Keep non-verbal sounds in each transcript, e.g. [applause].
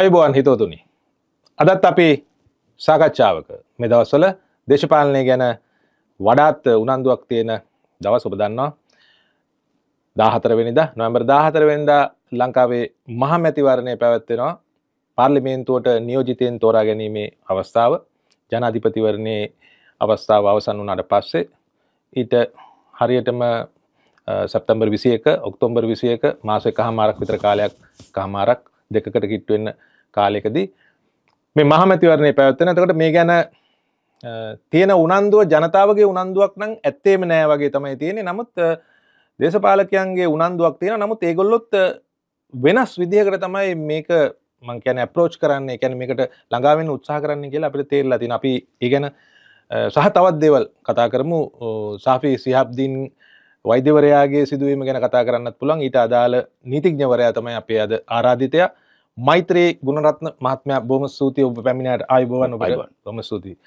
අයුබෝවන් හිතෝතුනි. අදත් අපි සාකච්ඡාවක මේ දවස්වල දේශපාලනය ගැන වඩාත් උනන්දුවක් තියෙන දවස් ඔබ දන්නවා. දාහතරවෙනිද නොවැම්බර් දාහතරවෙනිද ලංකාවේ මහමැතිවරණය පැවැත්වෙනවා පාර්ලිමේන්තුවට නියෝජිතයෙන් තෝරා ගැනීමේ අවස්ථාව ජනාධිපතිවරණයේ අවස්ථාව අවසන් වුණට පස්සේ ඊට හරියටම සැප්තම්බර් විසියක ඔක්තෝම්බර් විසියක මාසක හමාරක් විතර කාලයක් කහමාරක් දෙකකට කිට්ටුවෙන්න කාලයකදී මේ මහමැතිවරණය පැවැත්වෙන එතකොට මේ ගැන තියෙන උනන්දුව ජනතාවගේ උනන්දුවක් නම් ඇත්තේම නෑ වගේ තමයි තියෙන්නේ නමුත් දේශපාලකයන්ගේ උනන්දුවක් තියෙන නමුත් ඒගොල්ලොත් වෙනස් විදිහකට තමයි මේක මං කියන ඇප්‍රෝච් කරන්නේ කැන මේකට ළඟාවෙන් උත්සාහ කරන්න කියලා අපිට තේරලා තින අපි ඉගැන සහ තවත් දේවල් කතා කරමු සාෆී සිහබ්දින් වෛද්‍යවරයාගේ සිදුවීම ගැන කතා කරන්නත් පුළන් ඊට අදාළ නීතිඥවරයා තමයි අපේ අද ආරාධිතයා මෛත්‍රයේ ගුණරත්න මහත්මයා බොම සූතිය ඔබ පැමිණට අයිබවන් බොම සූතියි.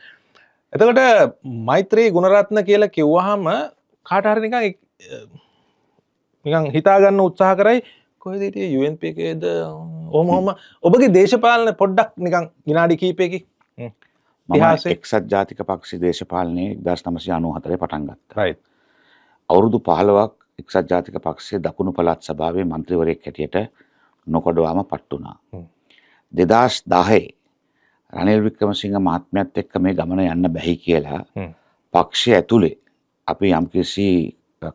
එතකට මෛත්‍රයේ ගුණරත්න කියලා කිව්වහම කාටහරනික නිකං හිතාගන්න උත්සාහ කරයි කොහදට යුන්පේකේද ඕම හොම ඔබගේ දේශපාලන පොඩ්ඩක් නිකං විනාඩි කීපයකි එක්සත් ජාතික පක්ෂි දේශපාලනය දස් නමසි අනු හතරය පටන්ගත් රයි අවුරුදු පහලවක් එක්සත් ජාතික පක්ෂේ දකුණු පළත් සභාවේ මන්ත්‍රීවරයක් හැටියට නොකඩවාම පට් වුණා. දෙදස් දහේ රනිල් වික්‍රමසිංහ මහත්මයත් එක්ක මේ ගමන යන්න බැහි කියලා පක්ෂය ඇතුළේ අපි යම්කිසි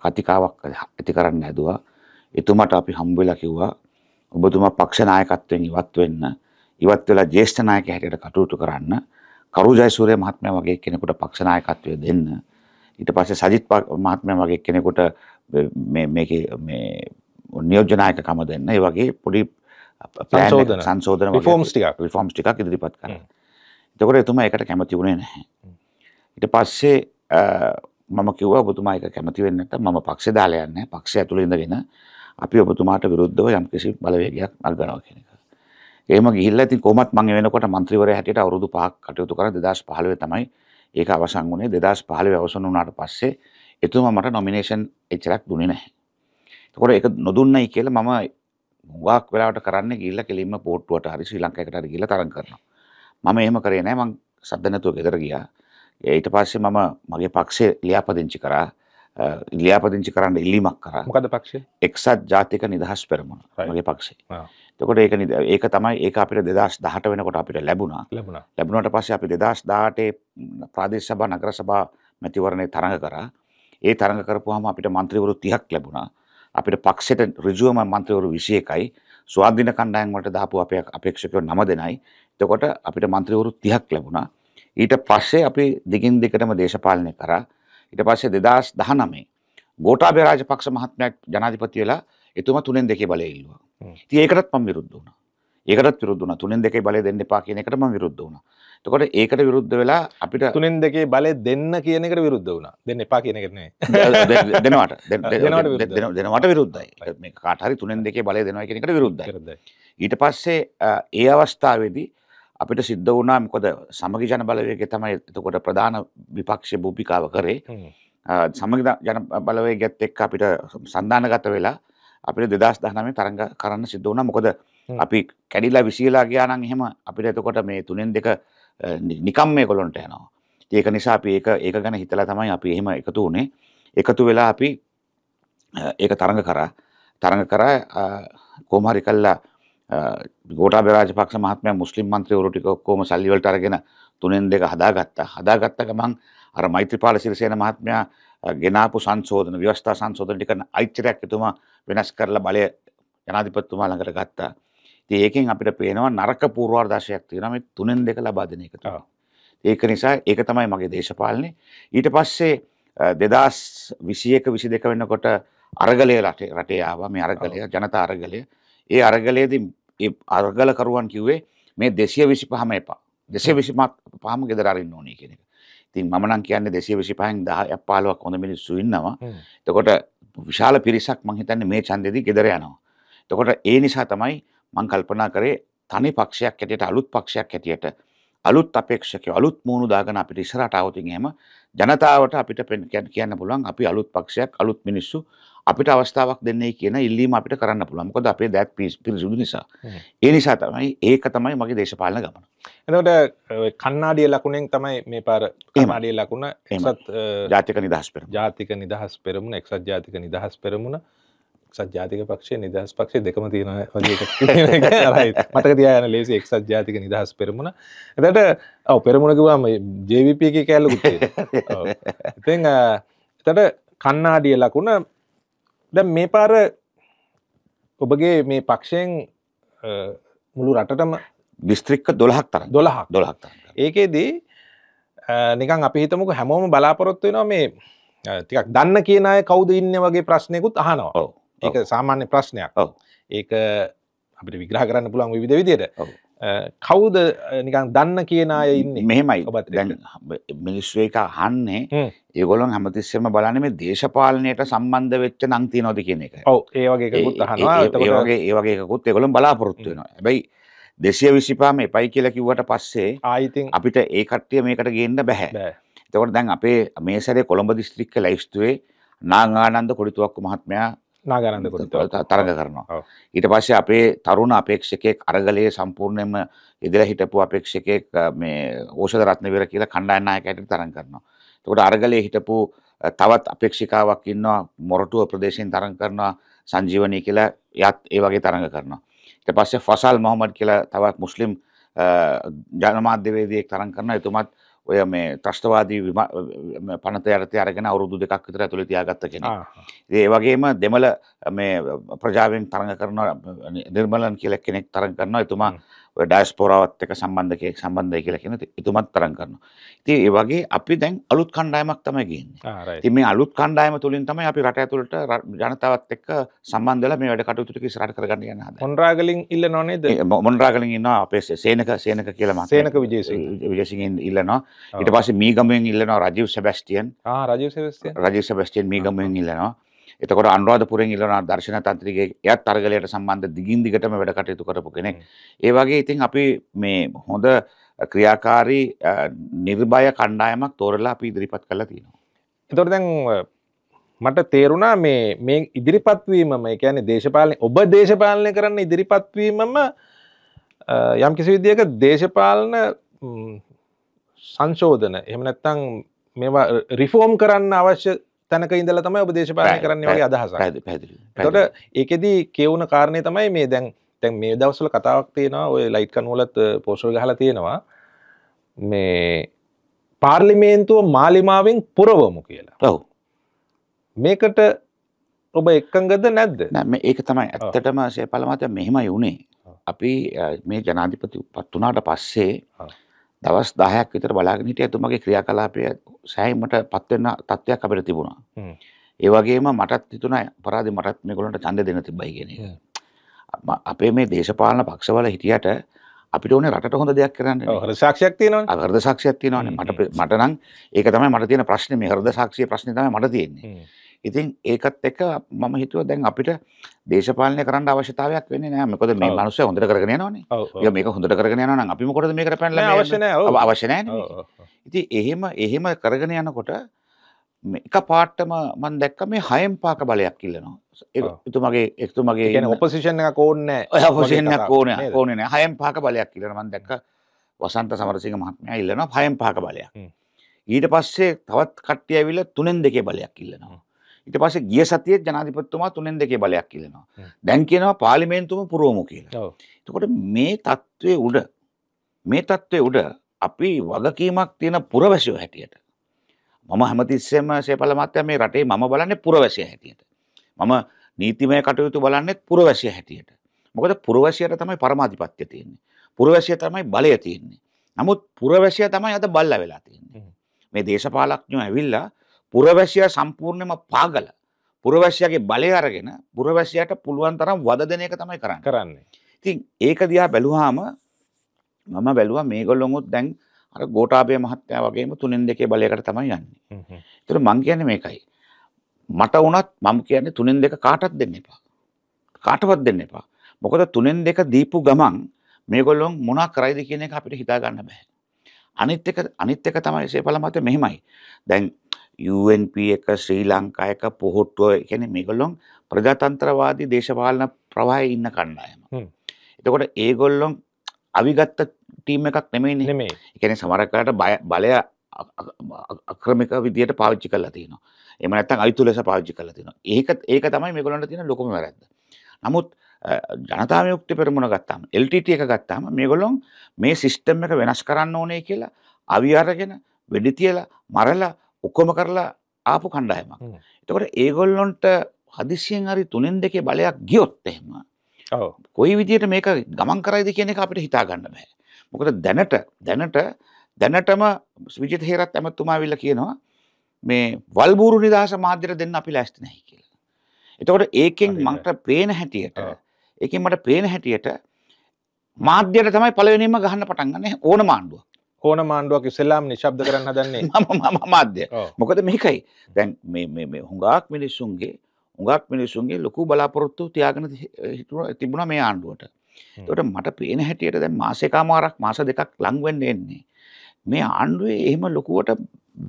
කතිකාවක් ඇති කරන්න හැදවා එතුමට අපි හම්බවෙලා කිව්වා ඔබතුමා පක්ෂනායකත්වයෙන් ඉවත් වෙන්න ඉවත් වෙලා ජේෂ්ඨනායක හැටියට කටයුතු කරන්න කරු ජයසූරය මහත්මය වගේ කෙනෙකුට පක්ෂනායකත්වය දෙන්න ඊට පස්සේ සජිත් මහත්මය වගේ කෙනෙකුට මේක නියෝජනායකකම දෙන්න ඒ වගේ පොඩි සංශෝධන ෆෝම්ස් ටික ෆෝම්ස් ටිකක් ඉදිරිපත් කර එතකොට එතුමා එකට කැමති වුණේ නැහැ ඊට පස්සේ මම කිව්වා ඔබතුමා එක කැමති වෙන්නේ නැත්නම් මම පක්ෂේ දාලා යන්නේ පක්ෂය ඇතුළේ ඉඳගෙන අපි ඔබතුමාට විරුද්ධව යම්කිසි බලවේගයක් අල්ගනවා කියන එක. එහෙම ගිහිල්ලා ඉතින් කොහොමත් මම වෙනකොට മന്ത്രിවරයා හැටියට අවුරුදු 5ක් කටයුතු කරා 2015 තමයි ඒක අවසන් වුණේ 2015 අවසන් වුණාට පස්සේ එතුමා මට නොමිනේෂන් එච්චරක් දුන්නේ නැහැ. එතකොට ඒක නොදුන්නයි කියලා මම හුඟක් වෙලාවට කරන්නේ ගිහිල්ලා කෙලින්ම පෝට්ටුවට හරි ශ්‍රී ලංකාවකට හරි ගිහිල්ලා තරඟ කරනවා. මම එහෙම කරේ නැහැ මං සද්ද නැතුව ගෙදර ගියා. ඊට පස්සේ මම මගේ පක්ෂේ ලියාපදිංචි කරා. ලියාපදිංචි කරන්න ඉල්ලීමක් කරා. මොකද පක්ෂේ? එක්සත් ජාතික නිදහස් පෙරමුණ මගේ පක්ෂේ. එතකොට ඒක ඒක තමයි ඒක අපිට 2018 වෙනකොට අපිට ලැබුණා. ලැබුණා. ලැබුණාට පස්සේ අපි 2018 ප්‍රාදේශ සභා නගර සභා මැතිවරණේ තරඟ කරා. ඒ තරඟ කරපුවාම අපිට മന്ത്രിවරු 30ක් ලැබුණා. අපිට පක්ෂයට ඍජුවම මන්ත්‍රීවරු 21යි ස්වාධීන කණ්ඩායම් වලට දාපු අපේ අපේක්ෂකයෝ 9 දෙනයි. එතකොට අපිට මන්ත්‍රීවරු 30ක් ලැබුණා. ඊට පස්සේ අපි දිගින් දිගටම දේශපාලනය කරා. ඊට පස්සේ 2019 ගෝඨාභය රාජපක්ෂ මහත්මයා ජනාධිපති වෙලා එතුමා තුනෙන් දෙකේ බලය ඉල්ලුවා. ඉතින් ඒකටත් මම විරුද්ධ වුණා. ඒකටත් විරුද්ධ වුණා. තුනෙන් දෙකේ බලය දෙන්න එපා කියන එකට මම විරුද්ධ වුණා. තකොට ඒකට විරුද්ධ වෙලා අපිට තුනෙන් දෙකේ බලය දෙන්න කියනකට විරුද්ධ වුණා දෙන්න එපා කියනකරන [laughs] දෙනවට [laughs] දෙනවට විරුද්ධයි කාටහරි තුනෙන් දෙකේ බලය දෙනවා කෙනෙකට විරුද්ධ ඊට පස්සේ ඒ අවස්ථාවේදී අපිට සිද්ධ වුණා මොකද සමගි ජන බලවේගය තමයි එතකොට ප්‍රධාන විපක්ෂ භූපිකාව කරේ සමග ජන බලවේගයත් එක්ක අපිට සන්ධානගත වෙලා අපිට දෙදස් දහනමේ තරඟ කරන්න සිද්ධ වුණා මොකද අපි කැඩිලා විසියලා ගියා නම් එහෙම අපිට එතකොට මේ තුනෙන් දෙක නිකම් මේ කොළොන්ට යනවා ඒක නිසා අපි ඒක ඒක ගැන හිතලා තමයි අපි එහෙම එකතු වුණේ එකතු වෙලා අපි ඒක තරඟ කරා තරඟ කරා කොහොම හරි කළා ගෝඨාභය රාජපක්ෂ මහත්මයා මුස්ලිම් മന്ത്രിවරු ටික ඔක්කොම සල්ලි වලට අරගෙන තුනෙන් දෙක හදාගත්තා හදාගත්ත ගමන් අර මෛත්‍රීපාල සිරිසේන මහත්මයා ගෙනාපු සංශෝධන ව්‍යවස්ථා සංශෝධන ටික අයිතිරයක් එතුමා වෙනස් කරලා බලය ජනාධිපතිතුමා ළඟට ගත්තා ඒකෙන් අපිට පේනවා නරක පූර්වාර්දශයක් තියෙනවා මේ තුනෙන් දෙක ලබා දෙන එක තමයි. ඒක නිසා ඒක තමයි මගේ දේශපාලනේ. ඊට පස්සේ 2021 22 වෙනකොට අරගලය රටේ ආවා මේ අරගලය ජනතා අරගලය. ඒ අරගලයේදී ඒ අරගලකරුවන් කිව්වේ මේ 225ම එපා. 225ම ගෙදර අරින්න ඕනේ කියන එක. ඉතින් මම නම් කියන්නේ 225න් 10ක් 15ක් හොඳ මිනිස්සු ඉන්නවා. එතකොට විශාල පිරිසක් මං හිතන්නේ මේ ඡන්දෙදී ගෙදර යනවා. එතකොට ඒ නිසා තමයි මං කල්පනා කරේ තනි පක්ෂයක් හැටියට අලුත් පක්ෂයක් හැටියට අලුත් අපේක්ෂකයෝ අලුත් මූණු දාගෙන අපිට ඉස්සරහට આવොතින් එහෙම ජනතාවට අපිට කියන්න පුළුවන් අපි අලුත් පක්ෂයක් අලුත් මිනිස්සු අපිට අවස්ථාවක් දෙන්නේ කියන ඉල්ලීම අපිට කරන්න පුළුවන්. මොකද අපේ දැත් පිරිසුදු නිසා. ඒ නිසා තමයි ඒක තමයි මගේ දේශපාලන ගමන. එතකොට කන්නාඩිය ලකුණෙන් තමයි මේ පාර කන්නාඩිය ලකුණ එක්සත් ජාතික නිදහස් පෙරමුණ. ජාතික නිදහස් පෙරමුණ, එක්සත් ජාතික නිදහස් පෙරමුණ එක්සත් ජාතික පක්ෂය නිදහස් පක්ෂය දෙකම තියෙන [laughs] මතක තියන ලේසි එක්සත් ජාතික නිදහස් පෙරමුණ එතට ඔව පෙරමුණකිවාම ජවිප එක කෑල්ල ගුත්තේ එති එතට කන්නාඩිය ලකුණ දැ මේ පාර ඔබගේ මේ පක්ෂයෙන් මුළු රටටම දිස්ත්‍රික්ක දොළහක් තර දොළහක් දොළහක් ඒකේදී නිකන් අපි හිතමුක හැමෝම බලාපොරොත්තු වෙනවා මේ ටිකක් දන්න කියන අය කවුද ඉන්න වගේ ප්‍රශ්නයකුත් අහනවා ඒක සාමාන්‍ය ප්‍රශ්නයක් ඒක අපිට විග්‍රහ කරන්න පුළුවන් විධ විදියට කවුද නිකන් දන්න කියන අය ඉන්නේ මෙහෙමයි දැන් මිනිස්සු එක අහන්නේ ඒගොල්ලන් හැමතිස්සෙම බලන්නේ මේ දේශපාලනයට සම්බන්ධ වෙච්ච නම් තියනවද කියන එක. ඔව් ඒ වගේ එකකුත් අහනවා. ඒ වගේ ඒ වගේ එකකුත් ඒගොල්ලන් බලාපොරොත්තු වෙනවා. හැබැයි 225 මේපයි කියලා කිව්වට පස්සේ ආයිතින් අපිට ඒ කට්ටිය මේකට ගේන්න බෑ. එතකොට දැන් අපේ මේ සැරේ කොළඹ දිස්ත්‍රික්ක ලැයිස්තුවේ නාගානන්ද කොඩිතුවක්කු මහත්මයා තරග කරනවා. ඊට පස්සේ අපේ තරුණ අපේක්ෂකෙක් අරගලයේ සම්පූර්ණයෙන්ම ඉදිරිය හිටපු අපේක්ෂකෙක් මේ ඕෂධ රත්නවීර කියලා කණ්ඩායම් නායකයෙක් තරඟ කරනවා. එතකොට අරගලයේ හිටපු තවත් අපේක්ෂිකාවක් ඉන්නවා මොරටුව ප්‍රදේශයෙන් තරඟ කරනවා සංජීවනී කියලා යත් ඒ වගේ තරඟ කරනවා. ඊට පස්සේ ෆසල් මොහමඩ් කියලා තවත් මුස්ලිම් ජනමාධ්‍යවේදියෙක් තරඟ කරනවා. එතුමත් ඔය මේ ත්‍රශ්ටවාදී පනත යටතය අරගෙන අවුරුදු දෙකක් විතර ඇතුළ තියාගත්ත කෙන. ඒ වගේම දෙමල මේ ප්‍රජාවෙන් තරඟ කරන නිර්මලන් කියලක් කෙනෙක් තරඟ කරනවා එතුමා ඔය ඩයස්පෝරාවත් එක්ක සම්බන්ධකයක් සම්බන්ධයි කියලා කියන එතුමත් තරම් කරනවා. ඉතින් ඒ වගේ අපි දැන් අලුත් කණ්ඩායමක් තමයි ගේන්නේ. ඉතින් මේ අලුත් කණ්ඩායම තුලින් තමයි අපි රට ඇතුළට ජනතාවත් එක්ක සම්බන්ධ වෙලා මේ වැඩ කටයුතු ටික ඉස්සරහට කරගන්න යන හදන්නේ. මොන්රාගලින් ඉල්ලනව නේද? මොන්රාගලින් ඉන්නවා අපේ සේනක සේනක කියලා මම. සේනක විජේසිංහ විජේසිංහ ඉල්ලනවා. ඊට පස්සේ මීගමෙන් ඉල්ලනවා රජීව් සෙබැස්ටියන්. ආ රජීව් සෙබැස්ටියන්. රජීව් සෙබැස්ටියන් මීගමෙන් ඉල්ලනවා. එතකොට අනුරාධපුරෙන් ඉල්ලනා දර්ශන තන්ත්‍රිකයේ එයත් අරගලයට සම්බන්ධ දිගින් දිගටම වැඩ කටයුතු කරපු කෙනෙක්. ඒ වගේ ඉතින් අපි මේ හොඳ ක්‍රියාකාරී නිර්භය කණ්ඩායමක් තෝරලා අපි ඉදිරිපත් කරලා තියෙනවා. එතකොට දැන් මට තේරුණා මේ මේ ඉදිරිපත්වීමම ඒ කියන්නේ දේශපාලන ඔබ දේශපාලනය කරන්න ඉදිරිපත්වීමම යම් කිසි විදියක දේශපාලන සංශෝධන එහෙම නැත්නම් මේවා රිෆෝම් කරන්න අවශ්‍ය තැනක ඉඳල තමයි ඔබ දේශපාලය කරන්න වගේ අදහස තොට ඒකෙදී කියවුණ කාරණය තමයි මේ දැන් තැන් මේ දවසල කතාවක් තියෙනවා ඔය ලයිට් කනුවලත් පෝසල් ගහල තියෙනවා මේ පාර්ලිමේන්තුව මාලිමාවෙන් පුරවමු කියලා ඔව් මේකට ඔබ එක්කඟද නැද්ද නැම ඒක තමයි ඇත්තටම සේ පළමත මෙහෙමයි වුණේ අපි මේ ජනාධිපති උපත් වනාට පස්සේ දවස් 10ක් විතර බලාගෙන හිටිය එතුමගේ ක්‍රියාකලාපය සෑහීමට පත් වෙන තත්ත්වයක් අපිට තිබුණා. ඒ වගේම මටත් හිතුණා අපරාධි මටත් මේගොල්ලන්ට ඡන්දය දෙන්න තිබ්බයි කියන එක. අපේ මේ දේශපාලන පක්ෂවල හිටියට අපිට ඕනේ රටට හොඳ දෙයක් කරන්න. හෘද සාක්ෂියක් තියෙනවනේ. හෘද සාක්ෂියක් තියෙනවනේ. මට මට නම් ඒක තමයි මට තියෙන ප්‍රශ්නේ මේ හෘද සාක්ෂිය ප්‍රශ්නේ තමයි මට තියෙන්නේ. ඉතින් ඒකත් එක මම හිතුව දැන් අපිට දේශපාලනය කරන්න අවශ්‍යතාවයක් වෙන්නේ නෑ මොකද මේ මිනිස්සු හොඳට කරගෙන යනවනේ. ඒක මේක හොඳට කරගෙන යනවා නම් අපි මොකටද මේකට පැනලා අවශ්‍ය නෑ. අවශ්‍ය නෑනේ. ඉතින් එහෙම එහෙම කරගෙන යනකොට එක පාට්ටම මන් දැක්ක මේ හයම් පාක බලයක් ඉල්ලනවා එතුමගේ එක්තුමගේ ඔපසිෂණ කෝන්න ඔපසිෂණ කෝන ඕනන හයම් පාක බලයක් ඉල්ලන මන් දැක්ක වසන්ත සමරසික මහත්මය ඉල්ලනවා හයම් පාක බලයක් ඊට පස්සේ තවත් කට්ටිය ඇවිල තුනෙන් දෙකේ බලයක් ඉල්ලනවා ඊට පස්සේ ගිය සතියේ ජනාධිපතිතුමා තුනෙන් දෙකේ බලයක් ඉල්ලනවා. දැන් කියනවා පාර්ලිමේන්තුවම පුරවමු කියලා. එතකොට මේ தત્ත්වයේ උඩ මේ தત્ත්වයේ උඩ අපි වගකීමක් තියෙන පුරවැසියෝ හැටියට මම හැමතිස්සෙම සේපල මහත්තයා මේ රටේ මම බලන්නේ පුරවැසිය හැටියට. මම නීතිමය කටයුතු බලන්නේත් පුරවැසිය හැටියට. මොකද පුරවැසියට තමයි පරමාධිපත්‍ය තියෙන්නේ. පුරවැසිය තමයි බලය තියෙන්නේ. නමුත් පුරවැසිය තමයි අද බල්ලා වෙලා තියෙන්නේ. මේ දේශපාලඥයෝ ඇවිල්ලා පුරවැසියා සම්පූර්ණයම පාගල පුරවැසියාගේ බලය අරගෙන පුරවැසියාට පුළුවන් තරම් වද දෙන එක තමයි කරන්න කරන්නේ. ඉතින් ඒක දිහා බැලුවාම මම බැලුවා මේගොල්ලොමුත් දැන් අර ගෝඨාභය මහත්තයා වගේම තුනෙන් දෙකේ බලයකට තමයි යන්නේ. ඒතර මං කියන්නේ මේකයි. මට වුණත් මම කියන්නේ තුනෙන් දෙක කාටවත් දෙන්න එපා. කාටවත් දෙන්න එපා. මොකද තුනෙන් දෙක දීපු ගමන් මේගොල්ලොන් මොනා කරයිද කියන එක අපිට හිතා ගන්න බෑ. අනිත් එක අනිත් එක තමයි සේපල මත මෙහෙමයි. දැන් UNP එක ශ්‍රී ලංකා එක පොහොට්ටුව කියන්නේ මේගොල්ලොන් ප්‍රජාතන්ත්‍රවාදී දේශපාලන ප්‍රවාහයේ ඉන්න කණ්ඩායම. එතකොට ඒගොල්ලොන් අවිගත්ත ටීම් එකක් නෙමෙයිනේ. නෙමෙයි. ඒ කියන්නේ සමහරකට බලය අක්‍රමික විදියට පාවිච්චි කරලා තියෙනවා. එහෙම නැත්නම් අයිතු ලෙස පාවිච්චි කරලා තියෙනවා. ඒක ඒක තමයි මේගොල්ලන්ට තියෙන ලොකුම වැරැද්ද. නමුත් ජනතාව යුක්ති පෙරමුණ ගත්තාම LTT එක ගත්තාම මේගොල්ලොන් මේ සිස්ටම් එක වෙනස් කරන්න ඕනේ කියලා අවි අරගෙන වෙඩි තියලා මරලා ඔක්කොම කරලා ආපු කණ්ඩායමක්. එතකොට ඒගොල්ලොන්ට හදිසියෙන් හරි තුනෙන් දෙකේ බලයක් ගියොත් එහෙම කොයි විදිහට මේක ගමන් කරයිද කියන එක අපිට හිතා ගන්න බෑ. මොකද දැනට දැනට දැනටම විජිත හේරත් ඇමතුමා විල්ලා කියනවා මේ වල්බූරු නිදහස මාධ්‍යර දෙන්න අපි ලෑස්ති නැහැ කියලා. එතකොට ඒකෙන් මට පේන හැටියට ඒකෙන් මට පේන හැටියට මාධ්‍යයට තමයි පළවෙනිම ගහන්න පටන් ගන්න ඕන මාණ්ඩුව ඕන මාණ්ඩුවක් ඉස්සෙල්ලාම නිශබ්ද කරන්න හදන්නේ [laughs] මම මාධ්‍ය මොකද මේකයි දැන් මේ හුඟක් මිනිස්සුන්ගේ උගක් මිනිසුන්ගේ ලොකු බලාපොරොත්තු තියාගෙන හිතුව තිබුණ මේ ආණ්ඩුවට තොට මට පේන හැටියට දැ මාසකාමාරක් මාස දෙකක් ලංවෙන්න එන්නේ මේ ආණ්ඩුවේ එහෙම ලොකුවට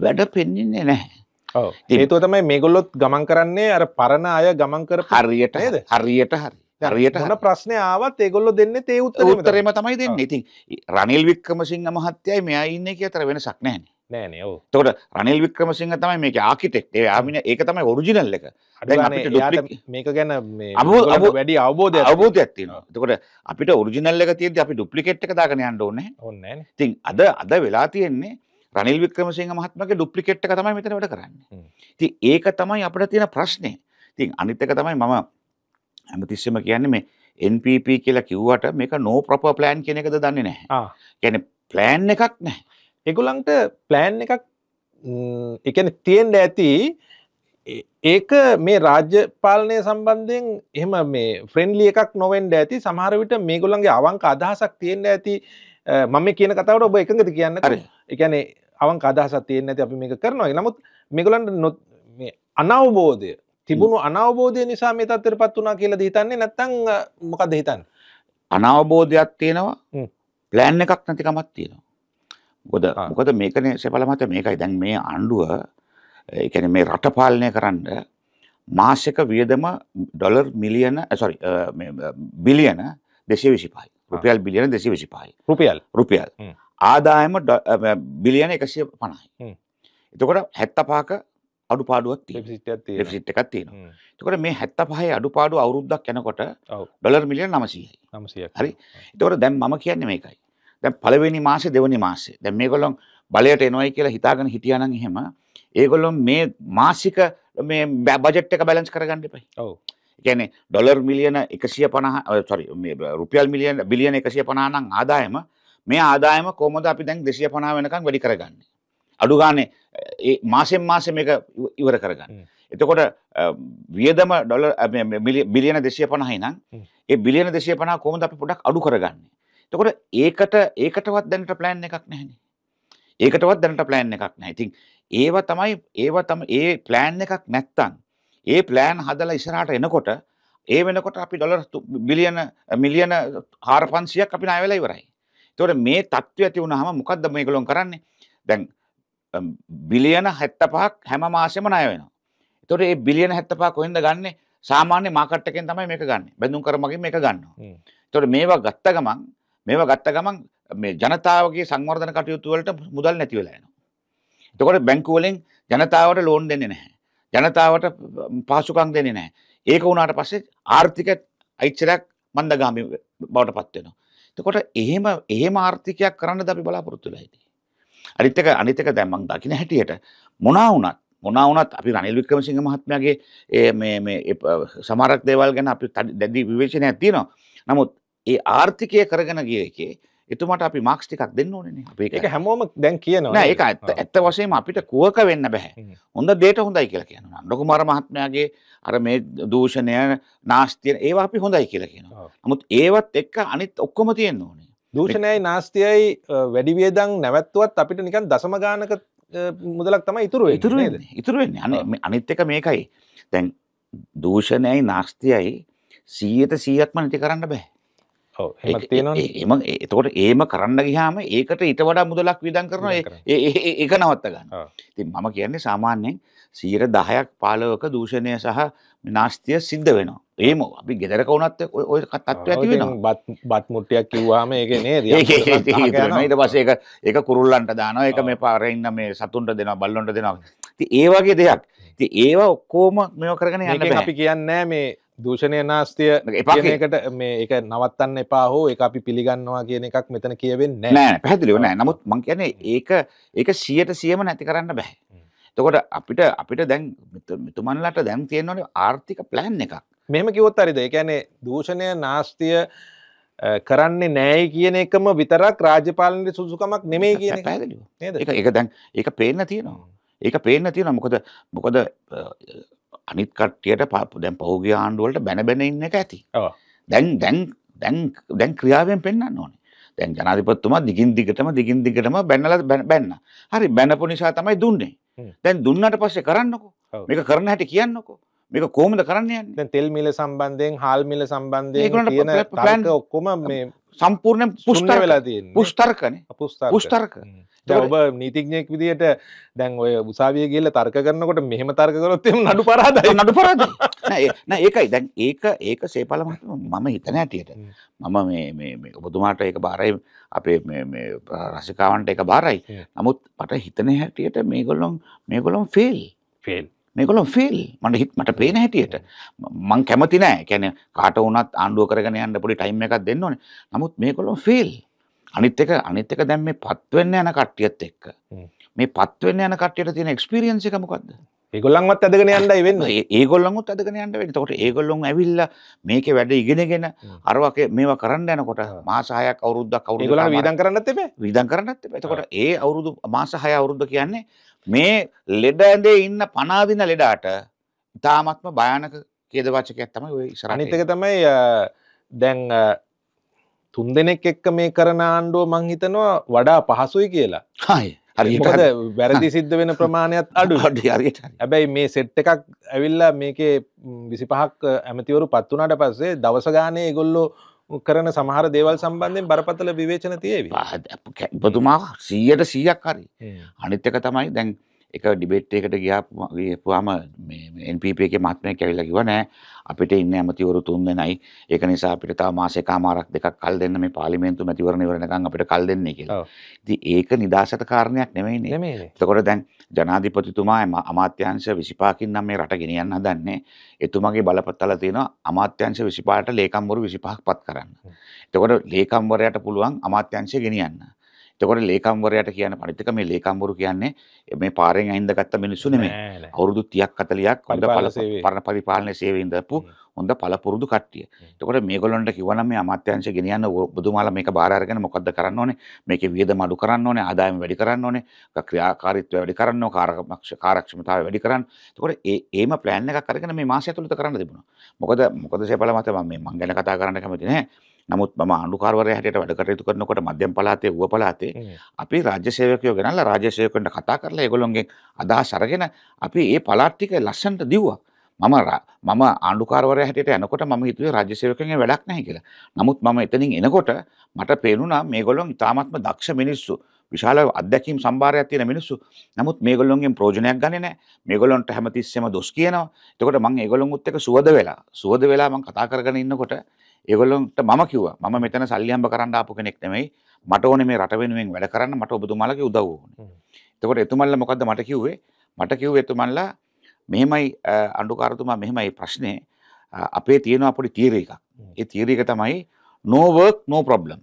වැඩ පෙන්න්නේ නැහැ ඒතුව තමයි මේගොල්ලොත් ගමන් කරන්නේ අර පරණ අය ගමන් කර හරියට හරියට හරි හරියට හන ප්‍රශ්න ආවත් ඒගොල්ලො දෙන්න තේ උත්තර උත්තරම තමයි දෙන්න ඉතින් රනිල් වික්‍රමසිංහ මහත්තයයි මෙයා ඉන්නේ කිය අතර වෙනසක් නැහැ නෑනේ ඔව් එතකොට රනිල් වික්‍රමසිංහ තමයි මේකේ ආකිටෙක්ට් ඒ ආමින ඒක තමයි ඔරිජිනල් එක දැන් අපිට මේක ගැන මේ වැඩි අවබෝධයක් අවබෝධයක් තියෙනවා එතකොට අපිට ඔරිජිනල් එක තියෙද්දි අපි ඩුප්ලිකේට් එක දාගෙන යන්න ඕනේ ඕනේ නෑනේ ඉතින් අද අද වෙලා තියෙන්නේ රනිල් වික්‍රමසිංහ මහත්මගේ ඩුප්ලිකේට් එක තමයි මෙතන වැඩ කරන්නේ ඉතින් ඒක තමයි අපිට තියෙන ප්‍රශ්නේ ඉතින් අනිත් එක තමයි මම හැමතිස්සෙම කියන්නේ මේ NPP කියලා කිව්වට මේක no proper plan කියන එකද දන්නේ නැහැ. ආ. කියන්නේ plan එකක් නැහැ. ඒගොල්ලන්ට plan එකක් ඒ කියන්නේ තියෙන්න ඇති ඒක මේ රාජ්‍ය පාලනය සම්බන්ධයෙන් එහෙම මේ ෆ්‍රෙන්ඩ්ලි එකක් නොවෙන්ඩ ඇති සමහර විට මේගොල්ලන්ගේ අවංක අදහසක් තියෙන්න ඇති මම කියන කතාවට ඔබ එකඟද කියන්න ඒ කියන්නේ අවංක අදහසක් තියෙන්න ඇති අපි මේක කරනවා. නමුත් මේගොල්ලන්ට අනවබෝධය තිබුණු අනවබෝධය නිසා මේ තත්තර පත් වනා කියල හිතන්නේ නැත්තං මොකද හිතන් අනවබෝධයක් තියෙනවා ප්ලෑන් එකක් නැතිකමත් තියෙනවා ගොද මොකද මේකනේ සෙපලමත මේකයි දැන් මේ අණ්ඩුව එකන මේ රට පාලනය කරන්න මාසක වියදම ඩොලර් මිලියන ඇසොරි බිලියන දෙසේ විසිපයි රුපියල් බිලියන දෙසි විසිපායි රුපියල් රුපියල් ආදායම බිලියන එකසිය පණයි එතකොට හැත්තපාක අඩුපාඩුවක් ඩෙෆිසිට් එකක් තියෙනවා. එතකොට මේ 75 අඩුපාඩු අවුරුද්දක් යනකොට ඩොලර් මිලියන 900යි. 900ක්. හරි. එතකොට දැන් මම කියන්නේ මේකයි. දැන් පළවෙනි මාසේ දෙවෙනි මාසේ. දැන් මේගොල්ලෝ බලයට එනවයි කියලා හිතාගෙන හිටියා නම් එහෙම ඒගොල්ලෝ මේ මාසික මේ බජට් එක බැලන්ස් කරගන්න එපයි. ඔව්. ඒ කියන්නේ ඩොලර් මිලියන 150 sorry මේ රුපියල් මිලියන බිලියන 150 නම් ආදායම මේ ආදායම කොහොමද අපි දැන් 250 වෙනකන් වැඩි කරගන්නේ? අඩුගානේ ඒ මාසෙන් මාසෙ මේක ඉවර කරගන්න. එතකොට වියදම ඩොල බිලියන දෙශය පණහයි නම් ඒ බිලියන දෙශය පනා කොමද අපි පොඩක් අඩු කරගන්න. තකොට ඒකට ඒකටවත් දැනට ප්ලෑන් එකක් නැහැන. ඒකටවත් දැනට ප්ලෑන් එකක් නැතින් ඒව තමයි ඒව තම ඒ ප්ලෑන් එකක් නැත්තන් ඒ ප්ලෑන් හදලා ඉසරහට එනකොට ඒ වෙනකොට අපි ඩොලර් බිලියන මිලියන හාර පන්සියක් අපි නායවෙලා ඉවරයි. තොට මේ තත්ත්ව ඇති වුණහම මොකක්ද මේගලොන් කරන්නේ දැන් බිලියන හැත්ත පහක් හැම මාසෙම නය වෙන. තොට ඒ බිලියන හැත්ත පා කොහෙද ගන්න සාමාන්‍ය මාකට්ටකෙන් තමයි මේක ගන්න බැඳුම් කරමගේ මේක ගන්න. තොට මේවා ගත්ත ගමන් මේවා ගත්ත ගමන් මේ ජනතාවගේ සංවර්ධන කටයුතුවලට මුදල් නැතිවෙලායන. තකොට බැංකුවලින් ජනතාවට ලෝන් දෙන්නේ නැහැ. ජනතාවට පාසුකං දෙන්නේ නෑ. ඒක වුණට පස්සේ ආර්ථික අයිච්චරයක් මන්දගාමි බවට පත්වෙනවා. තකොට එහෙම ඒ මාර්ථිකයක් කරන්න දි බලාපොරොත්තුලා හිදී. අනිත් එක අනිත් එක දැන් මම දකින්න හැටියට මොනා වුණත් මොනා වුණත් අපි රනිල් වික්‍රමසිංහ මහත්මයාගේ ඒ මේ මේ සමහරක් දේවල් ගැන අපි දැඩි විවේචනයක් තියෙනවා. නමුත් ඒ ආර්ථිකය කරගෙන ගිය එකේ එතුමට අපි මාක්ස් ටිකක් දෙන්න ඕනේ අපේ එක හැමෝම දැන් කියනවා නෑ ඒක ඇත්ත ඇත්ත වශයෙන්ම අපිට කුවක වෙන්න බෑ හොඳ දෙයට හොඳයි කියලා කියනවා නන්ද කුමාර මහත්මයාගේ අර මේ දූෂණය නාස්තිය ඒවා අපි හොඳයි කියලා කියනවා නමුත් ඒවත් එක්ක අනිත් ඔක්කොම තියෙන්න ඕනේ දූෂණයයි නාස්තියයි වැඩිවේදන් නැවැත්තුවත් අපිට නිකන් දසම ගානක මුදලක් තම ඉතුරු ඉතුරු ඉතුරුවෙන් අන අනිත් එක මේකයි දැන් දූෂණයයි නාස්තියයි සීයට සීයක්ම නැති කරන්න බෑ එම එතකොට ඒම කරන්න ගිහාම ඒකට ඉට වඩා මුදලක් විදන් කරන ඒක නවත්ත ගන්න ඉතින් මම කියන්නේ සාමාන්‍යයෙන් සීර දහයක් පාලවක දූෂණය සහ නාස්තිය සිද්ධ වෙනවා. ඒම අපි ගෙදරක වුණත් ඔය තත්ත්ව ඇති වෙනවා බත් මුට්ටියක් කිව්වාම ඒක නේද ඊට පස්සේ ඒක ඒක කුරුල්ලන්ට දානවා ඒක මේ පාරේ ඉන්න මේ සතුන්ට දෙනවා බල්ලොන්ට දෙනවා ඉතින් ඒ වගේ දෙයක් ඉතින් ඒවා ඔක්කොම මේව කරගෙන යන්න බෑ අපි කියන්නේ මේ දූෂණය නාස්තිය කියන එකට මේ ඒක නවත්තන්න එපා හෝ ඒක අපි පිළිගන්නවා කියන එකක් මෙතන කියවෙන්නේ නෑ පැහැදිලිව නෑ නමුත් මං කියන්නේ ඒක ඒක 100%ම නැති කරන්න බෑ තකොට අපිට අපිට දැන් මෙතුමන්ලට දැන් තියෙනවනේ ආර්ථික ප්ලෑන් එකක් මෙම කිවොත් අරිද එකැනෙ දූෂණය නාස්තිය කරන්නේ නෑයි කියන එකම විතරක් රාජපාලනට සුසුකමක් නෙමේ කියන පැදිලි එක දැන් ඒක පේන්න තියෙනවා ඒක පේන්න තියෙන මොකද මොකද අනිත් කට්ටියට පපු දැන් පහුගේ ආණ්ඩුවලට බැනබැන ඉන්න එක ඇති දැන් දැන් දැන් දැන් ක්‍රියාවෙන් පෙන්න්න ඕනේ දැන් ජනාධිපත්තුමා දිගින් දිගටම දිගින් දිගටම බැන්නල බැන්න හරි බැනපු නිසා තමයි දුන්නේ දැන් දුන්නට පස්සේ කරන්නකෝ මේක කරන හැට කියන්නකෝ මේක කොහොමද කරන්න යන්නේ? දැන් තෙල් මිල සම්බන්ධයෙන්, හාල් මිල සම්බන්ධයෙන් තියෙන තර්ක ඔක්කොම මේ සම්පූර්ණයෙන් පුස්තර වෙලා තියෙන්නේ. පුස්තරකනේ. පුස්තරක. ඔබ නීතිඥයෙක් විදිට දැන් ඔය උසාවිය කියල තර්ක කරනකොට මෙහෙම තර්කරොත් නඩු පරාද නඩු පරාද [laughs] ඒකයි දැන් ඒක ඒක සේපල මම හිතන ඇටියට මම මේ ඔබතුමාට ඒක බාරයි අපේ රසිකාවන්ට එක බාරයි නමුත් පට හිතන හැටියට මේගොල්ලොන් මේගොලොම් ෆිල් ෆෙල් මේකොලො ෆිල් මට හිත් මට පේන හැටියට මං කැමති නෑ කැන කාට වනත් ආණ්ඩුව කරගෙන යන්න පොඩි ටයිම් එකක් දෙන්නවන නමුත් මේකොලො ෆිල් අනිත් එක අනිත් එක දැන් මේ පත් වෙන්න යන කට්ටියත් එක්ක මේ පත් වෙන්න යන කට්ටියට තියෙන එක්ස්පීරියන්ස් එක මොකද්ද? ඒගොල්ලන්වත් ඇදගෙන යන්නයි වෙන්නේ. ඒගොල්ලන්වත් ඇදගෙන යන්න වෙන්නේ. එතකොට ඒගොල්ලොන් ඇවිල්ලා මේකේ වැඩ ඉගෙනගෙන අරවක මේවා කරන්න යනකොට මාස 6ක් අවුරුද්දක් අවුරුද්දක් ඒගොල්ලන් වීදම් කරන්නත් එපා. වීදම් කරන්නත් එපා. එතකොට ඒ අවුරුදු මාස 6 අවුරුද්ද කියන්නේ මේ ලෙඩ ඇඳේ ඉන්න පනාදින ලෙඩාට ඉතාමත්ම භයානක කේදවාචකයක් තමයි ඔය ඉස්සරහට. අනිත් එක තමයි දැන් තුන් දෙනෙක් එක්ක මේ කරන ආණ්ඩුව මංහිතනවා වඩා පහසුයි කියලා හයි හරිද වැරදි සිද්ධ වෙන ප්‍රමාණයක් අඩු අඩු හරියට හැබැයි මේ සෙට් එකක් ඇවිල්ලා මේකේ විසි පහක් ඇමතිවරු පත් වනාට පස්සේ දවසගානය ගොල්ලෝ කරන සමහර දේවල් සම්බන්ධයෙන් බරපතල විවේචන තියේවි බතුමා සීයට සීයක් හරි අනිත්‍යක තමයි දැන් එක ඩිබේට් එකකට ගියාපුවාම මේ NPP එකේ මහත්මයෙක් ඇවිල්ලා කිව්වා නෑ අපිට ඉන්න ඇමතිවරු තුන් දෙනයි ඒක නිසා අපිට තව මාසයකමාරක් දෙකක් කල් දෙන්න මේ පාර්ලිමේන්තු මැතිවරණ ඉවර වෙනකන් අපිට කල් දෙන්නේ කියලා. ඉතින් ඒක නිදාසට කාරණයක් නෙමෙයිනේ. එතකොට දැන් ජනාධිපතිතුමා අමාත්‍යාංශ 25කින් නම් මේ රට ගෙනියන්න හදන්නේ. එතුමාගේ බලපතල තියෙනවා අමාත්‍යංශ 25ට ලේකම්වරු 25ක් පත් කරන්න. එතකොට ලේකම්වරයාට පුළුවන් අමාත්‍යංශය ගෙනියන්න. එතකොට ලේකම්වරයාට කියන පණිතික මේ ලේකම්වරු කියන්නේ මේ පාරෙන් අහින්ද ගත්ත මිනිස්සු නෙමෙයි. අවුරුදු 30ක් 40ක් හොඳ පරණ පරිපාලන සේවයේ ඉඳපු හොඳ පළපුරුදු කට්ටිය. එතකොට මේගොල්ලන්ට කිව්වනම් මේ අමාත්‍යාංශය ගෙනියන්න බුදුමාලා මේක බාර අරගෙන මොකද්ද කරන්න ඕනේ? මේකේ වියදම අඩු කරන්න ඕනේ, ආදායම වැඩි කරන්න ඕනේ, ක්‍රියාකාරීත්වය වැඩි කරන්න ඕනේ, කාර්යක්ෂමතාවය වැඩි කරන්න. එතකොට ඒ ඒම plan එකක් අරගෙන මේ මාසය ඇතුළත කරන්න තිබුණා. මොකද මොකද සේපල මත මම මේ මං ගැන කතා කරන්න කැමති නැහැ. නමුත් මම ආණ්ඩුකාරවරයා හැටියට වැඩ කටයුතු කරනකොට මධ්‍යම පළාතේ ඌව පළාතේ අපි රාජ්‍ය සේවකයෝ ගෙනල්ලා රාජ්‍ය සේවකයන්ට කතා කරලා ඒගොල්ලොන්ගෙන් අදහස් අරගෙන අපි ඒ පළාත් ටික ලස්සනට දිව්වා. මම මම ආණ්ඩුකාරවරයා හැටියට යනකොට මම හිතුවේ රාජ්‍ය සේවකයන්ගේ වැඩක් නැහැ කියලා. නමුත් මම එතනින් එනකොට මට පේනුණා මේගොල්ලෝ ඉතාමත්ම දක්ෂ මිනිස්සු. විශාල අත්දැකීම් සම්භාරයක් තියෙන මිනිස්සු. නමුත් මේගොල්ලොන්ගෙන් ප්‍රයෝජනයක් ගන්නේ නැහැ. මේගොල්ලොන්ට හැමතිස්සෙම දොස් කියනවා. එතකොට මම ඒගොල්ලොන්ගුත් එක්ක සුවද වෙලා, සුවද වෙලා මම කතා කරගෙන ඉන්නකොට ඒගොල්ලන්ට මම කිව්වා මම මෙතන සල්ලි හම්බ කරන්න ආපු කෙනෙක් නෙමෙයි මට ඕනේ මේ රට වෙනුවෙන් වැඩ කරන්න මට ඔබතුමාලගේ උදව් ඕනේ. එතකොට එතුමන්ලා මොකද්ද මට කිව්වේ? මට කිව්වේ එතුමන්ලා මෙහෙමයි අඬුකාරතුමා මෙහෙමයි ප්‍රශ්නේ අපේ තියෙන අපේ තියරි එකක්. ඒ තියරි එක තමයි no work no problem.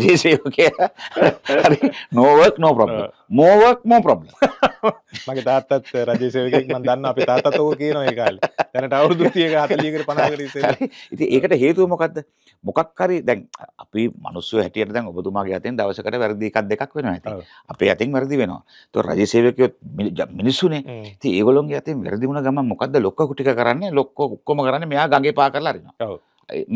රජේෂයෝ කියලා හරි no work no problem. මෝවක් මෝ ප්‍රබ්ල මගේ තාත්තත් රජ සේවකෙක් මන් දන්න අපි තාත්තත් ඕක කියන ඒ කාලේ දැනට අවුරුදු 30ක 40කට 50කට ඉස්සෙල්ලා [laughs] ඉතින් ඒකට හේතුව මොකද්ද මොකක් හරි දැන් අපි මිනිස්සු හැටියට දැන් ඔබතුමාගේ අතෙන් දවසකට වැරදි එකක් දෙකක් වෙනවා ඇති අපේ අතෙන් වැරදි වෙනවා ඒතකොට රජ සේවකයෝ මිනිස්සුනේ ඉතින් ඒගොල්ලෝගේ අතෙන් වැරදි වුණ ගමන් මොකද්ද ලොක්කෝ ටික කරන්නේ ලොක්කෝ ඔක්කොම කරන්නේ මෙයා ගඟේ පා කරලා අරිනවා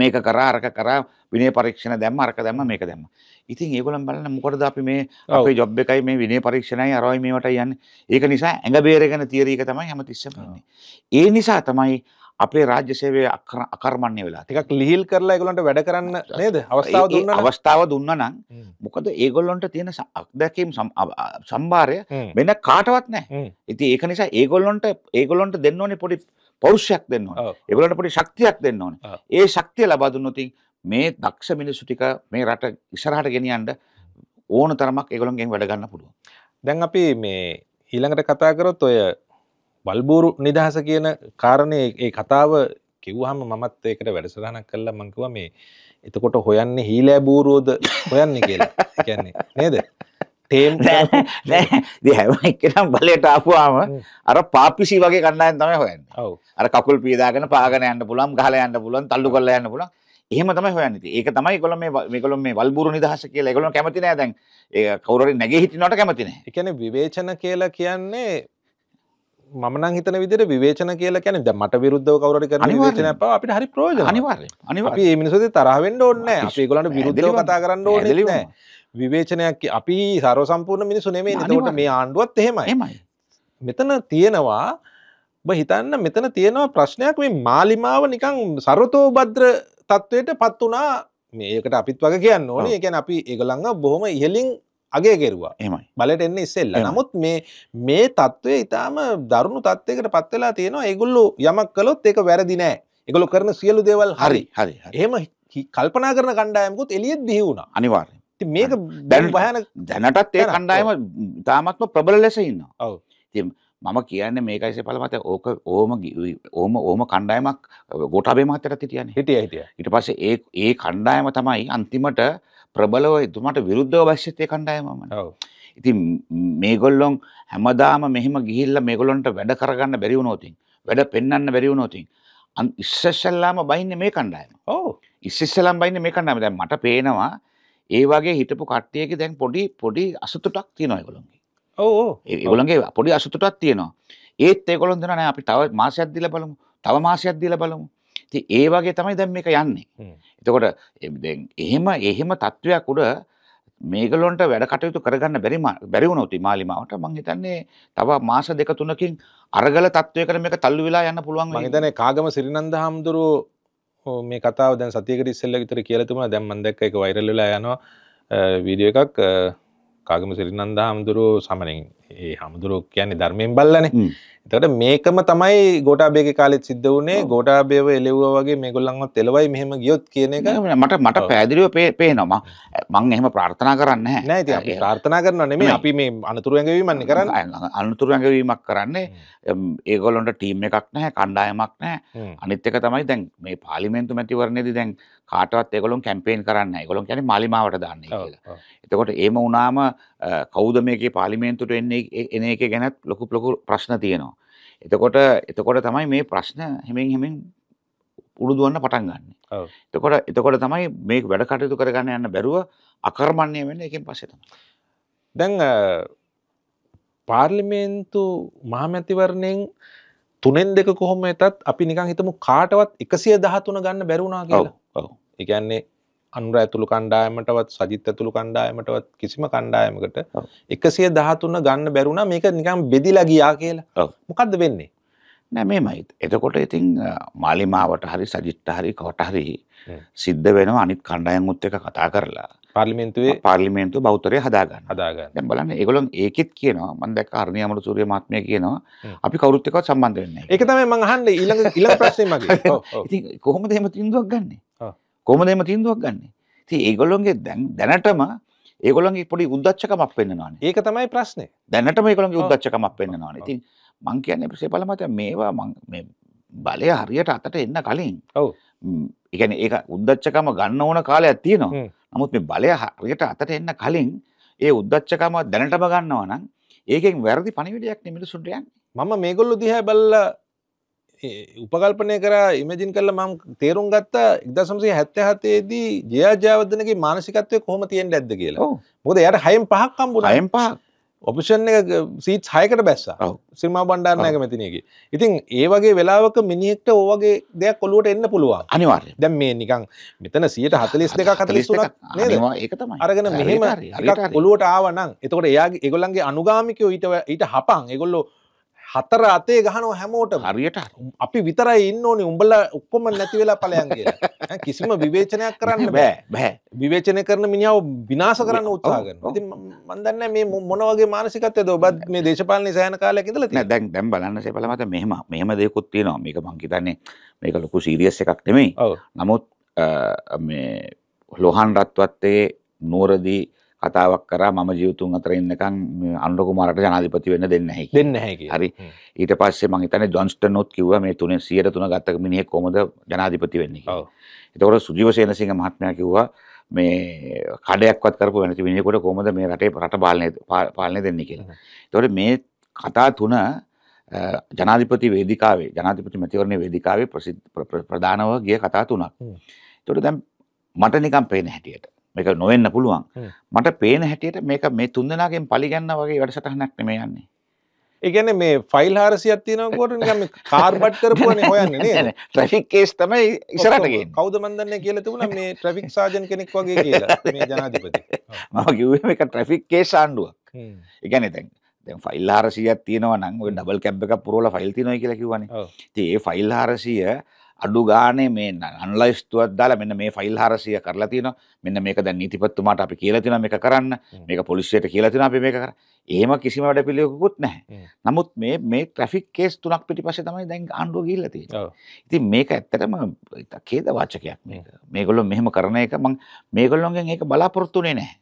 මේක කරා අරක කරා විනය පරීක්ෂණ දැම්ම අරක දැම්ම මේක දැම්ම ඉතින් ඒගොල්ලන් බලන්න මොකටද අපි මේ අපේ ජොබ් එකයි මේ විනය පරීක්ෂණයි අරවයි මේවට යන්නේ ඒක නිසා ඇඟ බේරගෙන තියරි එක තමයි හැමතිස්සෙම ඉන්නේ ඒ නිසා තමයි අපේ රාජ්‍ය සේවය අකර්මණ්‍ය වෙලා ටිකක් ලිහිල් කරලා ඒගොල්ලන්ට වැඩ කරන්න නේද අවස්ථාව දුන්නා අවස්ථාව දුන්නා නම් මොකද ඒගොල්ලන්ට තියෙන අත්දැකීම් සම්භාරය වෙන කාටවත් නැහැ ඉතින් ඒක නිසා ඒගොල්ලන්ට ඒගොල්ලන්ට දෙන්න ඕනේ පොඩි පෞරුෂයක් දෙන්න ඕනේ ඒගොල්ලන්ට පොඩි ශක්තියක් දෙන්න ඕනේ ඒ ශක්තිය ලබා දුන්නොත් මේ දක්ෂ මිනිස්සු ටික මේ රට ඉස්සරහට ගෙනියන්න ඕන තරමක් ඒගොල්ලන්ගෙන් වැඩ ගන්න පුළුවන්. දැන් අපි මේ ඊළඟට කතා කරොත් ඔය වල්බూరు නිදහස කියන කාරණේ ඒ කතාව කිව්වහම මමත් ඒකට වැඩසටහනක් කළා මං කිව්වා මේ එතකොට හොයන්නේ හීලෑ බූරුවෝද හොයන්නේ කියලා. කියන්නේ නේද? ටේම් නෑ හැම එකනම් බලයට ආපුවාම අර පාපිසි වගේ කණ්ඩායම් තමයි හොයන්නේ. ඔව්. අර කකුල් පීදාගෙන පාගෙන යන්න පුළුවන්, ගහලා යන්න පුළුවන්, තල්ලු කරලා යන්න පුළුවන්. එහෙම තමයි හොයන්නේ. ඒක තමයි ඒගොල්ලෝ මේ මේගොල්ලෝ මේ වල්බුරු නිදහස කියලා ඒගොල්ලෝ කැමති නෑ දැන්. ඒ කවුරු හරි නැගේ හිටිනවට කැමති නෑ. ඒ කියන්නේ විවේචන කියලා කියන්නේ මම නම් හිතන විදිහට විවේචන කියලා කියන්නේ දැන් මට විරුද්ධව කවුරු හරි කරන විවේචනයක් පාව අපිට හරි ප්‍රයෝජනයි. අනිවාර්යයෙන්. අනිවාර්යයෙන්. අපි මේ මිනිස්සුන්ට තරහ වෙන්න ඕනේ නෑ. අපි ඒගොල්ලන්ට විරුද්ධව කතා කරන්න ඕනේ නෑ. විවේචනයක් අපි සර්ව සම්පූර්ණ මිනිස්සු නෙමෙයිනේ. ඒකට මේ ආණ්ඩුවත් එහෙමයි. මෙතන තියෙනවා හිතන්න මෙතන තියෙනවා ප්‍රශ්නයක් මේ මාලිමාව නිකන් සරතෝ භද්‍ර තත්ත්වයට පත් වනා මේකට අපිත් වගේ කියන්න ඕන එකැන අපි ඒගළඟ බොහොම ඉහලින් අගේ කෙරවා එමයි බලට එන්න ඉස්සෙල්ල නමුත් මේ මේ තත්ත්වය ඉතාම දරුණු තත්වයකට පත්වෙලා තියෙනවා ඒගුල්ලු යමක් කලොත් ඒක වැරදි නෑ එකගොලු කරන සියලු දේවල් හරි හරි එහෙම කල්පනා කරන කණ්ඩායමකුත් එලියත් දිවුණ අනිවාර්ය මේක දැන් භයන දැනටත් ඒ කණ්ඩායම තාමත්ම ප්‍රබල ලෙස ඉන්න ඔව මම කියන්නේ මේකයි සේපල මත ඕක ඕම ඕම ඕම කණ්ඩායමක් ගොටාබේ මහත්තයට හිටියනේ. හිටියා හිටියා. ඊට පස්සේ ඒ ඒ කණ්ඩායම තමයි අන්තිමට ප්‍රබලව එතුමාට විරුද්ධව අවශ්‍යත් ඒ කණ්ඩායමම. ඔව්. ඉතින් මේගොල්ලොන් හැමදාම මෙහෙම ගිහිල්ලා මේගොල්ලන්ට වැඩ කරගන්න බැරි වුණොත් වැඩ පෙන්වන්න බැරි වුණොත් ඉස්සෙල්ලාම බයින්නේ මේ කණ්ඩායම. ඔව්. ඉස්සෙල්ලාම බයින්නේ මේ කණ්ඩායම. දැන් මට පේනවා ඒ වගේ හිටපු කට්ටියක දැන් පොඩි පොඩි අසතුටක් තියෙනවා ඒගොල්ලන්ගේ. ඒගොලන්ගේ පොඩි අසුතුටත් තියෙනවා ඒත් ඒකොළොන් දෙන නෑ අපි තව මාසයක් දිල බලමු තව මාසයක් දිල බලමු ති ඒ වගේ තමයි දැම් එක යන්නේ එතකොට එහෙම එහෙම තත්ත්වයක් උඩ මේගලොන්ට වැඩ කටයුතු කරගන්න බැරි බැරිවුණොති මාලිමාවට මං හිතන්නේ තව මාස දෙක තුනකින් අරගල තත්ත්වය කරම එක තල්ලු වෙලා යන්න පුළුවන් හිතන කාගම සිරිනන්ද හාමුදුරු මේ කතාව දැන් සතියකට ඉස්සෙල්ල විතර කියලතුම දැම්මන් දැක්ක එක වෛරල්ලලා යනවා වීඩියෝ එකක් කාගම සිරිනන්ද හාමුදුරුවෝ සමනෙන් ඒ හාමුදුරුවෝ කියන්නේ ධර්මයෙන් බල්ලනේ එතකට මේකම තමයි ගෝටාබේක කාලෙත් සිද්ධ වනේ ගෝටාබේව එලෙව්ව වගේ මේ ගොල්ලන්වත් එෙලවයි මෙහම ගියොත් කියන එක මට මට පැදිරිව පේ පේනවා මං එහෙම ප්‍රාර්ථනා කරන්න නෑ ප්‍රාර්ථනා කරන නෙම අපි මේ අනතුරුවඇඟවීමන්න කරන්න අනතුරුවඇඟවීමක් කරන්නේ ඒගොලොන්ට ටීම් එකක් නෑ කණ්ඩායමක් නෑ අනිත්‍යක තමයි දැන් මේ පාලිමෙන්තු මැතිවරණෙදි දැන් කාටවත් එකොලොන් කැම්පේෙන් කරන්න එකොලොන් ැන මලිමාවට දන්න කියලා එතකොට ඒම උනාම කෞද මේක පාලිමේන්තුට එන්නේ එන එක ගැනත් ලොකු ලොකු ප්‍රශ්න තියෙනවා එතකොට එතකොට තමයි මේ ප්‍රශ්න හෙමෙන් හෙමෙන් උරුදුවන්න පටන් ගන්න. එතකොට එතකොට තමයි මේ වැඩ කටයුතු කරගන්න යන්න බැරුව අකර්මණ්‍ය වෙන්න එකෙන් පස්සේ තමයි. දැන් පාර්ලිමේන්තු මහමැතිවරණයෙන් තුනෙන් දෙක කොහොම වෙතත් අපි නිකන් හිතමු කාටවත් 113 ගන්න බැරි වුණා කියලා. ඔව්. ඒ කියන්නේ අනුර ඇතුළු කණ්ඩායමටවත් සජිත් ඇතුළු කණ්ඩායමටවත් කිසිම කණ්ඩායමකට එකසිය දහතුන්න ගන්න බැරුණා මේක නිකම් බෙදිලා ගියා කියලා මොකක්ද වෙන්නේ නෑ මේමයි එතකොට ඉතින් මාලිමාවට හරි සජිට්ට හරි කොට හරි සිද්ධ වෙනවා අනිත් කණ්ඩායමුත් එක කතා කරලා පාර්ලිමෙන්තුවේ පාර්ලිමේන්තු බෞතරය හදාගන්න හදාගන්න දැන් බලන්න ඒගොල්ලන් ඒකෙත් කියනවා මම දැක්ක අරණිය අමරසූරිය මහත්මයා කියනවා අපි කවුරුත් එක්කවත් සම්බන්ධ වෙන්නේ නැහැ ඒක තමයි මම අහන්නේ ඊළඟ ඊළඟ ප්‍රශ්නේ මගේ [laughs] ඔව් ඉතින් කොහොමද එහෙම තීන්දුවක් ගන්නෙ කොහොමද එහෙම තීන්දුවක් ගන්නෙ? ඉතින් ඒගොල්ලොන්ගේ දැනටම ඒගොල්ලොන්ගේ පොඩි උද්දච්චකමක් පෙන්නනවානේ. ඒක තමයි ප්‍රශ්නේ. දැනටම ඒගොල්ලොන්ගේ උද්දච්චකමක් පෙන්නනවානේ. ඉතින් මං කියන්නේ ප්‍රසේපල මත මේවා මං මේ බලය හරියට අතට එන්න කලින්. ඔව්. ඒ කියන්නේ ඒක උද්දච්චකම ගන්න ඕන කාලයක් තියෙනවා. නමුත් මේ බලය හරියට අතට එන්න කලින් ඒ උද්දච්චකම දැනටම ගන්නවා නම් ඒකෙන් වැරදි පණිවිඩයක් නෙමෙයි මිනිසුන්ට යන්නේ. මම මේගොල්ලෝ දිහා බැලලා උපකල්පනය කර ඉමජින් කල්ල මම තේරුම් ගත්තා ඉදසම්සේ හැත්ත හතේදී ජයාජාවදනගේ මානසිකත්වය කොහොම තියෙන් ඇද කියලා මොද යට හයිම් පහක් කම්බුණ අයම් පහ ඔපිෂන් එක සීට් හයකට බැස්සා සිම බණ්ඩාරනයක මැතිනයකි ඉතින් ඒ වගේ වෙලාවක මිනිෙක්ට ඕවගේ දෙයක් කොළුවට එන්න පුළුවන් අනිවාර් දැම් මේ නිකං මෙතන සියට හතලිස් දෙක කතලිස් ඒකතම අරගෙන මෙහෙම ඔලුවට ආවනං එතකොට එයාගේ එගොල්න්ගේ අනුගාමිකයෝ ඊට ඊට හපන් එගොල්ලෝ හතර අතේ ගහනෝ හැමෝට හරියට අපි විතරයි ඉන්න ඕනි උඹල ඔක්කොම නැති වෙලා පලයන් කියලා කිසිම විවේචනයක් කරන්න බෑ බෑ විවේචනය කරන මිනිහව විනාශ කරන්න උත්සාහ කරනවා ඉතින් මම දන්නේ මේ මොන වගේ මානසිකත්වයද ඔබත් මේ දේශපාලනේ සෑහන කාලයක් ඉඳලා තියෙනවා දැන් දැන් බලන්න සේපල මත මෙහෙම මෙහෙම දෙයක්ත් තියෙනවා මේක මං හිතන්නේ මේක ලොකු සීරියස් එකක් නෙමෙයි නමුත් මේ ලොහන් රත්වත්තේ නුවරදී කතාවක් කරා මම ජීවිතුන් අතර ඉන්නකම් අනුර කුමාරට ජනාධිපති වෙන්න දෙන්නේ නැහැ කියලා. දෙන්නේ නැහැ කියලා. හරි. ඊට පස්සේ මං හිතන්නේ ජොන්ස්ටන්ොත් කිව්වා මේ තුනේ 103 ගත්ත මිනිහෙක් කොහොමද ජනාධිපති වෙන්නේ කියලා. ඔව්. ඒතකොට සුජීව සේනසිංහ මහත්මයා කිව්වා මේ කඩයක්වත් කරපු නැති මිනිහෙකුට කොහොමද මේ රටේ රට පාලනය පාලනය දෙන්නේ කියලා. ඒතකොට මේ කතා තුන ජනාධිපති වේදිකාවේ ජනාධිපති මැතිවරණයේ වේදිකාවේ ප්‍රසිද්ධ ප්‍රධානව ගිය කතා තුනක්. ඒතකොට දැන් මට නිකන් පේන හැටියට මේක නොවෙන්න පුළුවන්. මට පේන හැටියට මේක මේ තුන්දෙනාගෙන් පරිගන්න වගේ වැඩසටහනක් නෙමෙයි යන්නේ. ඒ කියන්නේ මේ ෆයිල් 400ක් තියෙනවා කොට නිකන් මේ කාර්බට් කරපුවනේ [laughs] හොයන්නේ නේද? ට්‍රැෆික් කේස් තමයි ඉස්සරහට ගේන්නේ. කවුද මන් දන්නේ කියලා තිබුණා මේ ට්‍රැෆික් සාජන් කෙනෙක් වගේ කියලා මේ ජනාධිපති. [laughs] මම කිව්වේ මේක ට්‍රැෆික් කේස් ආණ්ඩුවක්. ඒ කියන්නේ දැන් දැන් ෆයිල් 400ක් තියෙනවා නම් ඔය ඩබල් කැබ් එකක් පුරවලා ෆයිල් තියෙනවා කියලා කිව්වනේ. ඉතින් ඒ ෆයිල් 400 අඩු ගානේ මේ අන්ලයිස්තුවක් දාලා මෙන්න මේ ෆයිල් 400 කරලා තියෙනවා. මෙන්න මේක දැන් නීතිපතිතුමාට අපි කියලා තියෙනවා මේක කරන්න. මේක පොලිසියට කියලා තියෙනවා අපි මේක කරන්න. එහෙම කිසිම වැඩපිළිවෙලකුත් නැහැ. නමුත් මේ මේ ට්‍රැෆික් කේස් තුනක් පිටිපස්සේ තමයි දැන් ආණ්ඩුව ගිහිල්ලා තියෙන්නේ. ඉතින් මේක ඇත්තටම ඛේදවාචකයක් මේක. මේගොල්ලෝ මෙහෙම කරන එක මම මේගොල්ලොන්ගෙන් ඒක බලාපොරොත්තු වෙන්නේ නැහැ.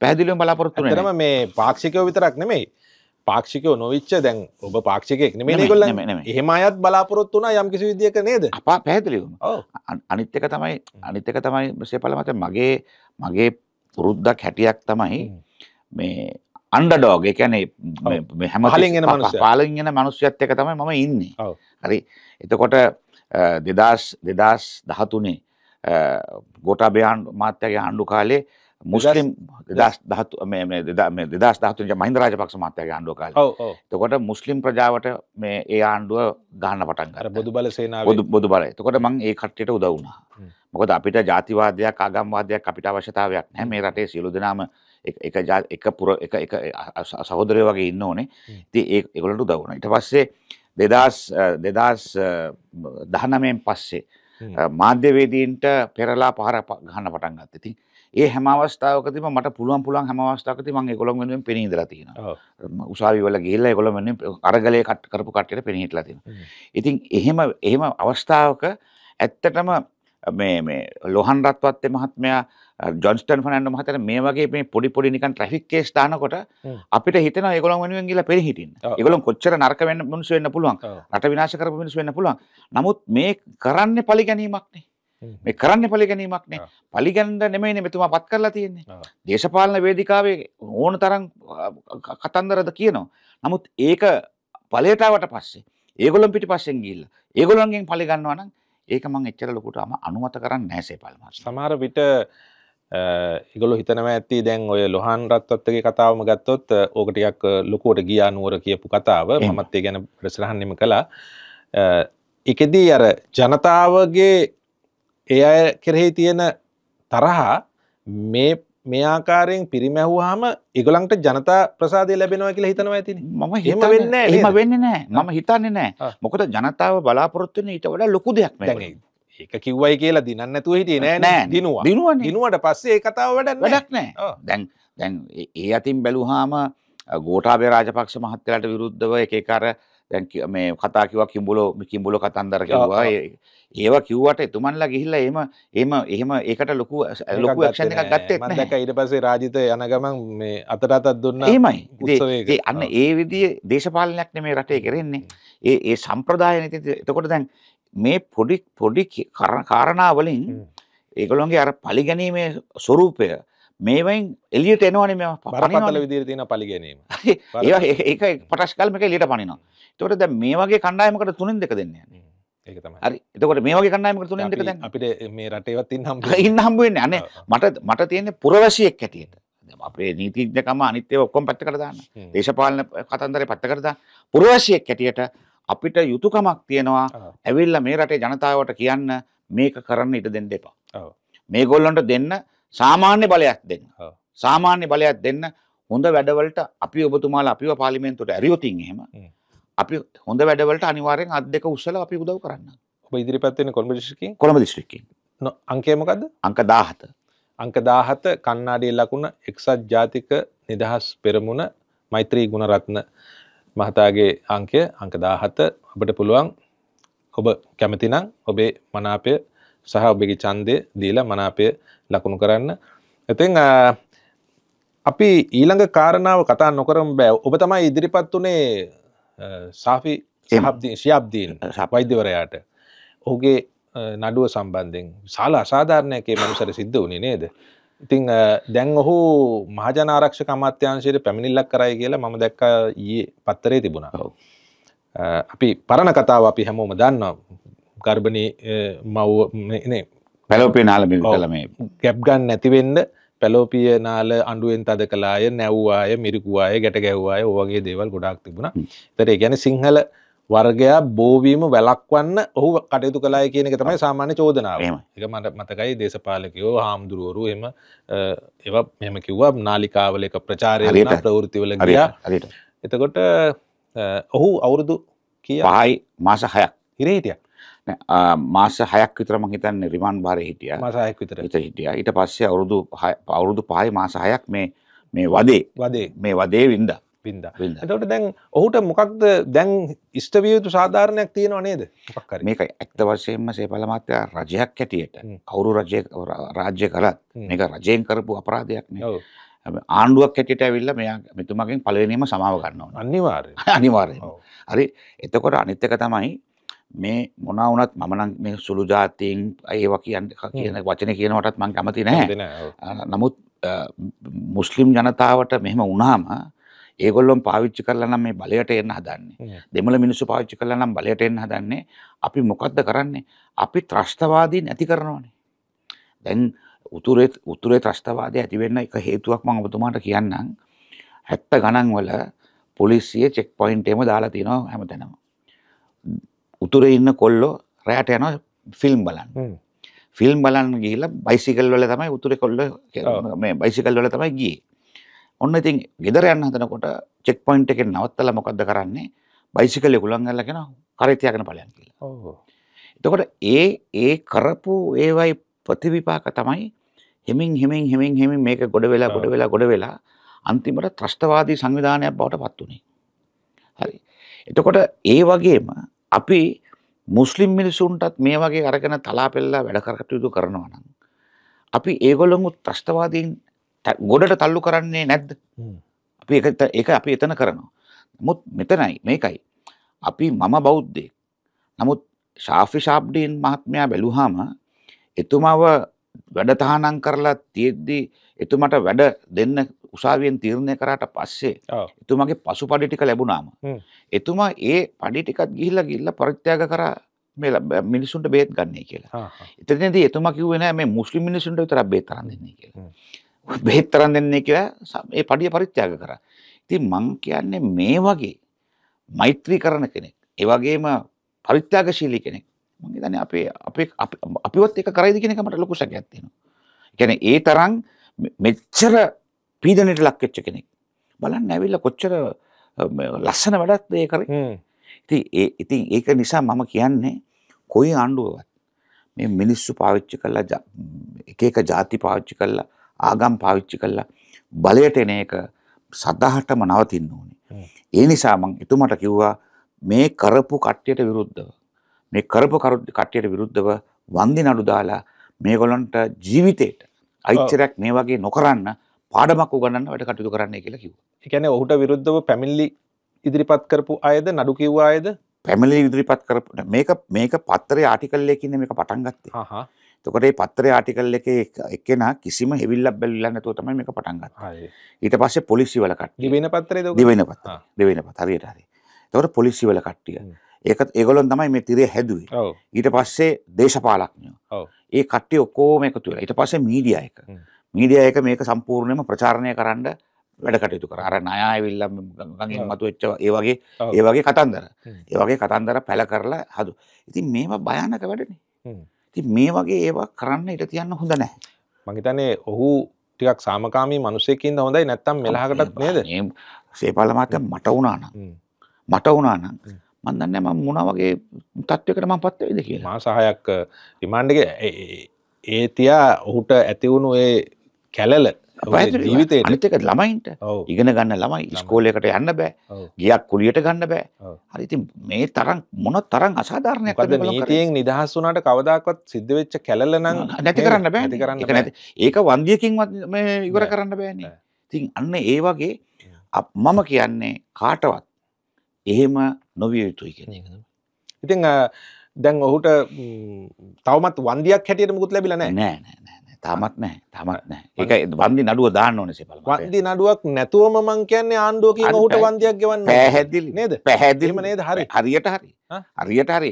පැහැදිලිවම බලාපොරොත්තු වෙන්නේ. ඇත්තටම මේ පාක්ෂිකව විතරක් නෙමෙයි පාක්ෂිකව නොවිච්ච දැන් ඔබ පාක්ෂිකෙක් නෙමෙයි ගොල්ල එහෙම අයත් බලාපොරොත්තු වුණා යම් කිසි විදියක නේද අපා පැහැදිලිවම අනිත් එක තමයි අනිත් එක තමයි සේපල මත මගේ මගේ පුරුද්දක් හැටියක් තමයි මේ අන්ඩඩෝග එකැනේ හැම හලින්ගෙන පාලින්ගෙන මනුස්්‍යත් එක තමයි මම ඉන්නේ හරි එතකොට දෙදස් දෙදස් දහතුනේ ගොටබයන් මාත්‍යගේ ආණ්ඩු කාලේ මුස්ලිම් දස් දහතු දෙදස් දහතුන මහින්ද රාජපක්ෂ මත්තයගේ ආණ්ඩුව කාලේ. එතකොට මුස්ලිම් ප්‍රජාවට මේ ඒ ආණ්ඩුව ගන්න පටන් ගත්තා. බොදු බල සේනාව බොදු බොදු බලය. එතකොට මම ඒ කට්ටියට උදව් වුණා. මොකද අපිට ජාතිවාදයක් ආගම්වාදයක් අපිට අවශ්‍යතාවයක් නැහැ. මේ රටේ සියලු දෙනාම එක එක පුර එක එක සහෝදරයෝ වගේ ඉන්න ඕනේ. ඉතින් ඒ ඒගොල්ලන්ට උදව් වුණා. ඊට පස්සේ 2000 2019 පස්සේ මාධ්‍යවේදීන්ට පෙරලා පහර ගහන්න පටන් ගත්තා. ඉතින් ඒ හැම අවස්ථාවකදීම මට පුළුවන් පුළුවන් හැම අවස්ථාවකදී මම ඒගොල්ලන් වෙනුවෙන් පෙනී ඉඳලා තියෙනවා. උසාවි වල ගිහිල්ලා ඒගොල්ලන් වෙනුවෙන් අරගලේ කට් කරපු කට්ටියට පෙනී හිටලා තියෙනවා. ඉතින් එහෙම එහෙම අවස්ථාවක ඇත්තටම මේ මේ ලොහන් රත්වත්තේ මහත්මයා ජොන්ස්ටන් ෆර්නැන්ඩෝ මහත්තයා මේ වගේ මේ පොඩි පොඩි නිකන් ට්‍රැෆික් කේස් දානකොට අපිට හිතෙනවා ඒගොල්ලන් වෙනුවෙන් ගිහලා පෙරේ හිටින්න. ඒගොල්ලන් කොච්චර නරක වෙන්න මිනිස්සු වෙන්න පුළුවන්. රට විනාශ කරපු මිනිස්සු වෙන්න පුළුවන්. නමුත් මේ කරන්නේ පරිගැනීමක්නේ. මේ කරන්න පලිගැනීමක්නේ පලිගැන්ඩ නෙමයින මෙතුමා පත් කරලා තියෙන්නේ දේශපාලන වේදිකාවේ ඕන තරන් කතන්දරද කියනවා නමුත් ඒක පලේටාවට පස්සේ ඒගොලම් පිටි පස්සෙන් ගිල්ල ඒගොලන්ගෙන් පලිගන්නවනම් ඒක මං එච්චර ලොකුටම අනුමත කරන්න නෑසේ පල්ම සමහර විට ඉගොල හිතනව ඇති දැන් ඔය ලොහන් රත්වත්තගේ කතාවම ගත්තොත් ඕකටයක් ලොකෝට ගියා නුවර කියපු කතාව මමත් ඒ ගැන ප්‍රසරහන්නෙම කළා එකෙදී අර ජනතාවගේ ඒ අය කෙරෙහි තියෙන තරහා මේ මේ ආකාරයෙන් පිරිමැහුවාම ඒගොල්ලන්ට ජනතා ප්‍රසාදය ලැබෙනවා කියලා හිතනවා ඇතිනේ. මම එහෙම වෙන්නේ නැහැ. එහෙම වෙන්නේ නැහැ. මම හිතන්නේ නැහැ. මොකද ජනතාව බලාපොරොත්තු වෙන ඊට වඩා ලොකු දෙයක් මේ. දැන් ඒක කිව්වයි කියලා දිනන්න නැතුව හිටියේ නෑ නෑ දිනුවා. දිනුවනේ. දිනුවට පස්සේ ඒ කතාව වැඩක් නෑ. වැඩක් නෑ. දැන් දැන් ඒ අතින් බැලුවාම ගෝඨාභය රාජපක්ෂ මහත්තයාට විරුද්ධව එක එක අර දැන් මේ කතා කිව්වා කිඹුලෝ කිඹුලෝ කතන්දර කිව්වා ඒවා කිව්වට එතුමන්ලා ගිහිල්ලා එහෙම එහෙම එහෙම ඒකට ලොකු ලොකු ඇක්ෂන් එකක් ගත්තේ නැහැ මම දැක්කා ඊට පස්සේ රාජිත යන ගමන් මේ අතට අතක් දුන්නා එහෙමයි අන්න ඒ විදිහේ දේශපාලනයක් නෙමේ රටේ කරන්නේ ඒ ඒ සම්ප්‍රදාය නීති එතකොට දැන් මේ පොඩි පොඩි කාරණා වලින් ඒගොල්ලන්ගේ අර පරිගැනීමේ ස්වરૂපය මේවයින් එලියට එනවන මෙ පරල විදිර තින පලිගැනීම ඒ ඒක පටස්කල්මක ලිට පනිනවා තොට ද මේ වගේ කණ්ඩායමකට තුනින් දෙක දෙන්න හරි එතකොට මේ වගේ කණ්ඩායමක තුනින් දෙක දෙන්න අපිට මේ රටේවත් ඉන්නම් ඉන්න හම්බුවෙන්නේ [laughs] අනේ මට මට තියෙන්නේ පුරවැසියෙක් හැටියට අපේ නීතිඥකම අනිත්‍යව ඔක්කොම පැත්ත කරදාන්න දේශපාලන කතන්දරය පැත්ත කරදා පුරවැසියෙක් හැටියට අපිට යුතුකමක් තියෙනවා ඇවිල්ලා මේ රටේ ජනතාවට කියන්න මේක කරන්න ඉට දෙන්න එපා මේ ගොල්ලොන්ට දෙන්න සාමාන්‍ය බලයක් දෙන්න. සාමාන්‍ය බලයක් දෙන්න හොඳ වැඩවලට අපි ඔබතුමාලා අපිව පාර්ලිමේන්තුවට ඇරියොතින් එහෙම අපි හොඳ වැඩවලට අනිවාර්යෙන් අත් දෙක උස්සලා අපි උදව් කරන්න. ඔබ ඉදිරිපත් වෙන්නේ කොළඹ දිස්ත්‍රික්කයෙන්? කොළඹ දිස්ත්‍රික්කයෙන්. අංකය මොකද්ද? අංක 17. අංක 17 කන්නාඩියේ ලකුණ එක්සත් ජාතික නිදහස් පෙරමුණ මෛත්‍රී ගුණරත්න මහතාගේ අංකය අංක 17 අපිට පුළුවන් ඔබ කැමතිනම් ඔබේ මනාපය සහ ඔබගේ ඡන්දය දීලා මනාපය ලකුණු කරන්න. ඉතින් අපි ඊළඟ කාරණාව කතා නොකරම බෑ. ඔබ තමයි ඉදිරිපත් උනේ සාෆි ශියබ්දීන් වෛද්‍යවරයාට. ඔහුගේ නඩුව සම්බන්ධයෙන් විශාල අසාධාරණයක් මේ මනුස්සර සිද්ධ වුණේ නේද? ඉතින් දැන් ඔහු මහජන ආරක්ෂක අමාත්‍යාංශයට පැමිණිල්ලක් කරයි කියලා මම දැක්කා ඊයේ පත්තරේ තිබුණා. අපි පරණ කතාව අපි හැමෝම දන්නවා ගර්භණය මව්නේ පැලෝපේ නාලමිල් කළමේ ගැප් ගන්න නැතිවෙන්න පැලෝපිය නාල අඩුවෙන් තද කලාය නැව්වාය මිරිකුවාය ගැට ගැව්වාය ඕගේ දේවල් ගොඩක් තිබුණා තර ගැන සිංහල වර්ගයා බෝවීම වැලක්වන්න ඔහු කටයුතු කලා කියනක තමයි සාමාන්‍ය චෝදනාව එක මට මතකයි දේශපාලකයෝ හාමුදුරුවරු එම එව මෙම කිව්වා නාලිකාවල එක ප්‍රචාරය ප්‍රවෘතිවල ගියා එතකොට ඔහු අවුරුදු කිය පහයි මාස හයක් හිරේටියක් මාස 6ක් විතර මම හිතන්නේ රිමාන්ඩ් භාරේ හිටියා. මාස 6ක් විතර. හිට හිටියා. ඊට පස්සේ අවුරුදු අවුරුදු 5යි මාස 6ක් මේ මේ වදේ වදේ මේ වදේ වින්දා. වින්දා. එතකොට දැන් ඔහුට මොකක්ද දැන් ඉෂ්ට විය යුතු සාධාරණයක් තියෙනව නේද? මොකක් හරි. මේක ඇත්ත වශයෙන්ම සේපල මාත්‍යා රජයක් ඇටියට කවුරු රජය රාජ්‍ය කළත් මේක රජයෙන් කරපු අපරාධයක් නේ. ඔව්. ආණ්ඩුවක් හැටියට ඇවිල්ලා මෙයා මෙතුමගෙන් පළවෙනිම සමාව ගන්න ඕන. අනිවාර්යයෙන්. [laughs] අනිවාර්යයෙන්. හරි. එතකොට අනිත් එක තමයි මේ මොනා වුණත් මම නම් මේ සුළු જાතීන් ඒවා කියන්න කියන වචනේ කියනකොටත් මම කැමති නැහැ. නමුත් මුස්ලිම් ජනතාවට මෙහෙම වුණාම ඒගොල්ලොම් පාවිච්චි කරලා නම් මේ බලයට එන්න හදන්නේ. දෙමළ මිනිස්සු පාවිච්චි කරලා නම් බලයට එන්න හදන්නේ. අපි මොකද්ද කරන්නේ? අපි ත්‍රස්තවාදී නැති කරනවානේ. දැන් උතුරේ උතුරේ ත්‍රස්තවාදී ඇති වෙන්න එක හේතුවක් මම ඔබතුමාට කියන්නම්. 70 ගණන් වල පොලිසිය චෙක් පොයින්ට් එකම දාලා තිනවා හැමතැනම. උතුරේ ඉන්න කොල්ලෝ රැයට යනවා ෆිල්ම් බලන්න. ෆිල්ම් බලන්න ගිහිල්ලා බයිසිකල් වල තමයි උතුරේ කොල්ලෝ මේ බයිසිකල් වල තමයි ගියේ. ඔන්න ඉතින් ගෙදර යන්න හදනකොට චෙක් පොයින්ට් එකෙන් නවත්තලා මොකද්ද කරන්නේ? බයිසිකලේ කුලං අල්ලලා කෙනා කරේ තියාගෙන ඵලයන් කියලා. ඔව්. එතකොට ඒ ඒ කරපු ඒවයි ප්‍රතිවිපාක තමයි හෙමින් හෙමින් හෙමින් හෙමින් මේක ගොඩ වෙලා ගොඩ වෙලා ගොඩ වෙලා අන්තිමට ත්‍රස්තවාදී සංවිධානයක් බවට පත් වුණේ. හරි. එතකොට ඒ වගේම අපි මුස්ලිම් මිනිසුන්ටත් මේ වගේ අරගෙන තලාපෙල්ලා වැඩ කරකටයුතු කරනවා නම් අපි ඒගොල්ලොමුත් ත්‍රස්තවාදීන් ගොඩට තල්ලු කරන්නේ නැද්ද අපි එක අපි එතන කරනවා මුත් මෙතනයි මේකයි අපි මම බෞද්ධයෙක් නමුත් ශාෆි ශාබ්ඩීන් මහත්මයා බැලුහාම එතුමාව වැඩතහනම් කරලා තියෙද්දී එතුමට වැඩ දෙන්න උසාවියෙන් තීරණය කරාට පස්සේ එතුමගේ පසු පඩි ටික ලැබුණාම එතුමා ඒ පඩි ටිකත් ගිහිල්ලා ගිහිල්ලා පරිත්‍යාග කරා මේ මිනිසුන්ට බේත් ගන්නේ කියලා. එතනදී එතුමා කිව්වේ නෑ මේ මුස්ලිම් මිනිසුන්ට විතරක් බේත් තරම් දෙන්නේ කියලා. බේත් තරම් දෙන්නේ කියලා ඒ පඩිය පරිත්‍යාග කරා. ඉතින් මං කියන්නේ මේ වගේ මෛත්‍රී කරන කෙනෙක්, ඒ වගේම පරිත්‍යාගශීලී කෙනෙක් මං හිතන්නේ අපේ අපේ අපිවත් එක කරයිද කියන එක මට ලොකු සැකයක් තියෙනවා. ඒ ඒ තරම් මෙච්චර පීඩනයට ලක්වෙච්ච කෙනෙක් බලන්න ඇවිල්ල කොච්චර ලස්සන වැඩත් දේ කර ඉති ඉතින් ඒක නිසා මම කියන්නේ කොයි ආණ්ඩුවත් මේ මිනිස්සු පාවිච්චි කරලා එක එක ජාති පාවිච්චි කරලා ආගම් පාවිච්චි කරලා බලයට එන එක සදහටම නවතින්න ඕනේ ඒ නිසා මං එතුමට කිව්වා මේ කරපු කට්ටියට විරුද්ධව මේ කරපු කට්ටියට විරුද්ධව වන්දි නඩු දාලා මේගොල්ලන්ට ජීවිතේට අයිච්චරයක් මේ වගේ නොකරන්න පාඩමක් උගන්න වැට කටයුතු කරන්නේ කියලා කිව්වා. ඒ කියන්නේ ඔහුට විරුද්ධව පැමිණිලි ඉදිරිපත් කරපු අයද නඩු කිව්වා අයද පැමිණිලි ඉදිරිපත් කරපු මේක මේක පත්තරේ ආටිකල් එකකින් මේක පටන් ගත්තේ. හා එතකොට මේ පත්තරේ ආටිකල් එකේ එක්කෙනා කිසිම හෙවිල්ලක් බැල්ලක් නැතුව තමයි මේක පටන් ගත්තේ. ඊට පස්සේ පොලිසිය වල කට්ටිය. දිවෙන පත්තරේද ඔක? දිවෙන පත්තර. දිවෙන පත්තර හරියට හරි. එතකොට පොලිසිය වල කට්ටිය. ඒක ඒගොල්ලන් තමයි මේ තිරේ හැදුවේ. ඊට පස්සේ දේශපාලඥයෝ. ඒ කට්ටිය ඔක්කොම එකතු වෙලා. ඊට පස්සේ මීඩියා එක. මීඩියා එක මේක සම්පූර්ණයෙන්ම ප්‍රචාරණය කරන්න වැඩ කටයුතු කරා. අර ණය ආවිල්ලා ගඟින් මතුවෙච්ච ඒ වගේ ඒ වගේ කතන්දර. ඒ වගේ කතන්දර පැල කරලා හදු. ඉතින් මේවා භයානක වැඩනේ. ඉතින් මේ වගේ ඒවා කරන්න ඉඩ තියන්න හොඳ නැහැ. මං හිතන්නේ ඔහු ටිකක් සාමකාමී මිනිසෙකින්ද හොඳයි නැත්තම් මෙලහකටත් නේද? සේපාල මාත්‍ය මට වුණා නම් මට වුණා නම් මන් දන්නේ නැහැ මම මොන වගේ තත්වයකට මම පත් වෙයිද කියලා. මා සහායක් රිමාන්ඩ් එකේ ඒ තියා ඔහුට ඇති වුණු ඒ කැළල ජීවිතේ අනිත් එක ළමයින්ට ඉගෙන ගන්න ළමයි ඉස්කෝලේකට යන්න බෑ ගියක් කුලියට ගන්න බෑ හරි ඉතින් මේ තරම් මොන තරම් අසාධාරණයක් මොකද නීතියෙන් නිදහස් වුණාට කවදාකවත් සිද්ධ වෙච්ච කැළල නම් නැති කරන්න බෑ නැති කරන්න බෑ ඒක වන්දියකින්වත් මේ ඉවර කරන්න බෑනේ ඉතින් අන්න ඒ වගේ මම කියන්නේ කාටවත් එහෙම නොවිය යුතුයි කියෙන ඉතිං දැන් ඔහුට තවමත් වන්දියක් හැටියට මුකුත් ලැබිල නෑ නෑ තමත් නෑ තමත් නෑ එක වන්දි නඩුව දාන්න ඕන සෙපල වන්දි නඩුවක් නැතුවම මං කියන්නේ ආණ්ඩුවක හුට වන්දයක් ගවන්න පැහැදිලි නේද පැහැදිලිම නේද හරි හරියට හරි හරියට හරි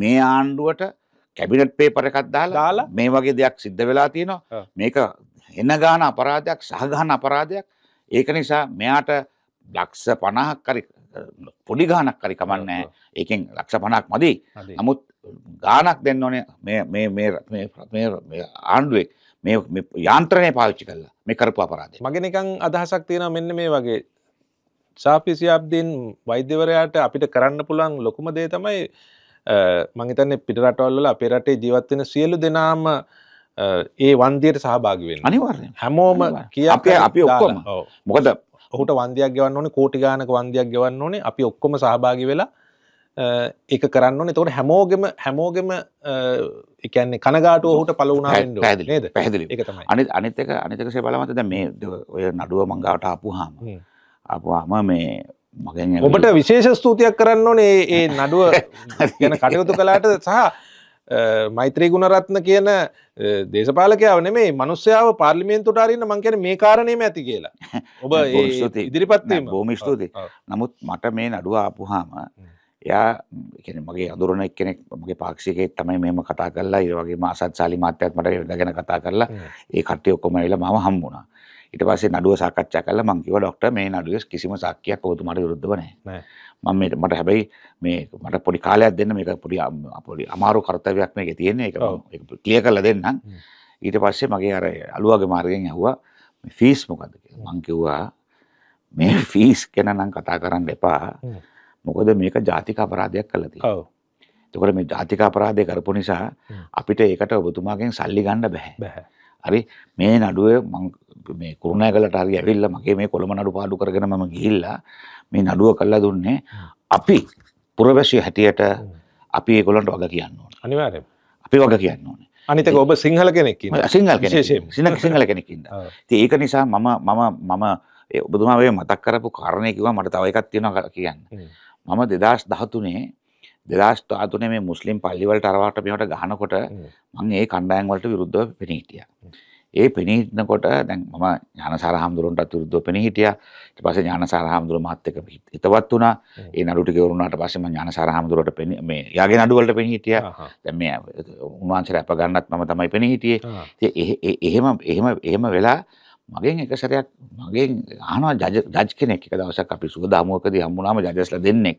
මේ ආණ්ඩුවට කැබිනට් පේපර එකක් දාලා දාලා මේ වගේ දෙයක් සිද්ධ වෙලා තියෙනවා මේක එන්න ගාන අපරාධයක් සහගාන අපරාධයක් ඒක නිසා මෙයාට ලක්ෂ පණහක් කරි පොඩි ගානක් කරි කමන්නෑ ඒකෙන් ලක්ෂ පණක් මදී නමුත් ගානක් දෙන්න ඕනේ ආණ්ඩුවෙක් මේ යාන්ත්‍රණය පාවිච්චි කල්ලා මේ කරපු අපරාධය මගෙනකං අදහසක් තියෙන මෙන්න මේ වගේ ශාපිසියබ්දීන් වෛද්‍යවරයාට අපිට කරන්න පුළන් ලොකුම දේ තමයි මංහිතන්නේ පිටරටවල්ල අපේ රටේ ජීවත්වෙන සියලු දෙනාම ඒ වන්දියට සහභාගිවෙන් අනිවාර්ය හැමෝම කිය අපේ අපි ඔක්කොම මොකද ඔහුට වන්දයක් ගවන්න ඕනේ කෝටි ගානක වන්දයක් ගවන්න ඕනේ අපි ඔක්කොම සහභාගි වෙලා ඒක කරන්න ඕනේ. එතකොට හැමෝගෙම හැමෝගෙම ඒ කියන්නේ කනගාටුව ඔහුට පළ වුණා වෙන්න ඕනේ නේද? පැහැදිලි. ඒක තමයි. අනිත් අනිත් එක අනිත් එක සේබලමත දැන් මේ ඔය නඩුව මංගාවට ආපුවාම ආපුවාම මේ මගෙන් ඔබට විශේෂ ස්තුතියක් කරන්න ඕනේ මේ නඩුව [laughs] ගැන කටයුතු කළාට සහ මෛත්‍රී ගුණරත්න කියන දේශපාලකයාව නෙමේ මනුස්්‍යාව පාර්ලිමේන්තුට අරන්න මංකන මේ කාරණයම ඇති කියලා ඔබ ඉදිරිපත් බෝම ස්තුති නමුත් මට මේ නඩුව ආපුහාම එයා කෙන මගේ අඳුරන එක්කෙනෙක් මගේ පාක්ෂිකෙත් තමයි මෙම කතා කරලා ඒ වගේ මාසත් සාලි මාත්‍යත් මට ගැන කතා කරලා ඒ කට්ටය ඔක්කොම ඇවිලා මම හම්බුණා ඊට පස්සේ නඩුව සාකච්ඡා කරලා මං කිව්වා ડોක්ටර් මේ නඩුවේ කිසිම සාක්කියක් ඔබතුමාට විරුද්ධව නැහැ. මම මේ මට හැබැයි මේ මට පොඩි කාලයක් දෙන්න මේක පොඩි පොඩි අමාරු කර්තව්‍යයක් මේකේ තියෙන්නේ ඒක ඒක ක්ලියර් කරලා දෙන්නම්. ඊට පස්සේ මගේ අර අලුවගේ මාර්ගයෙන් ඇහුවා මේ ෆීස් මොකද්ද කියලා. මං කිව්වා මේ ෆීස් ගැන නම් කතා කරන්න එපා. මොකද මේක ජාතික අපරාධයක් කළා තියෙනවා. ඔව්. එතකොට මේ ජාතික අපරාධය කරපු නිසා අපිට ඒකට ඔබතුමාගෙන් සල්ලි ගන්න බෑ. බෑ. හරි මේ නඩුවේ මං මේ කුරුණෑගලට හරි ඇවිල්ලා මගේ මේ කොළඹ නඩු පාඩු කරගෙන මම ගිහිල්ලා මේ නඩුව කළා දුන්නේ අපි පුරවැසිය හැටියට අපි ඒගොල්ලන්ට වග කියන්න ඕනේ. අනිවාර්යයෙන්. අපි වග කියන්න ඕනේ. අනිතක ඔබ සිංහල කෙනෙක් ඉන්නවා. සිංහල කෙනෙක්. සිංහල කෙනෙක් ඉන්නවා. [laughs] ඉතින් ඒක නිසා මම මම මම ඒ ඔබතුමා මේ මතක් කරපු කාරණේ කිව්වා මට තව එකක් තියෙනවා කියන්නේ. මම 2013 2013 මේ මුස්ලිම් පල්ලිවලට අරවට මෙහාට ගහනකොට මම ඒ කණ්ඩායම් වලට විරුද්ධව පෙනී හිටියා. ඒ පිණිහිටනකොට දැන් මම ඥානසාර හාමුදුරන්ටත් විරුද්ධව පිණිහිටියා. ඊට පස්සේ ඥානසාර හාමුදුරුව මාත් එක්ක හිතවත් වුණා. ඒ නඩු ටික වුණාට පස්සේ මම ඥානසාර හාමුදුරුවට මේ යාගේ නඩු වලට පිණිහිටියා. දැන් මේ උන්වහන්සේලා අප ගන්නත් මම තමයි පිණිහිටියේ. ඉතින් එහෙම එහෙම එහෙම වෙලා මගෙන් එක සැරයක් මගෙන් අහනවා ජජ් ජජ් කෙනෙක් එක දවසක් අපි සුබදාමුවකදී හම්බුනාම ජජස්ලා දෙන්නෙක්.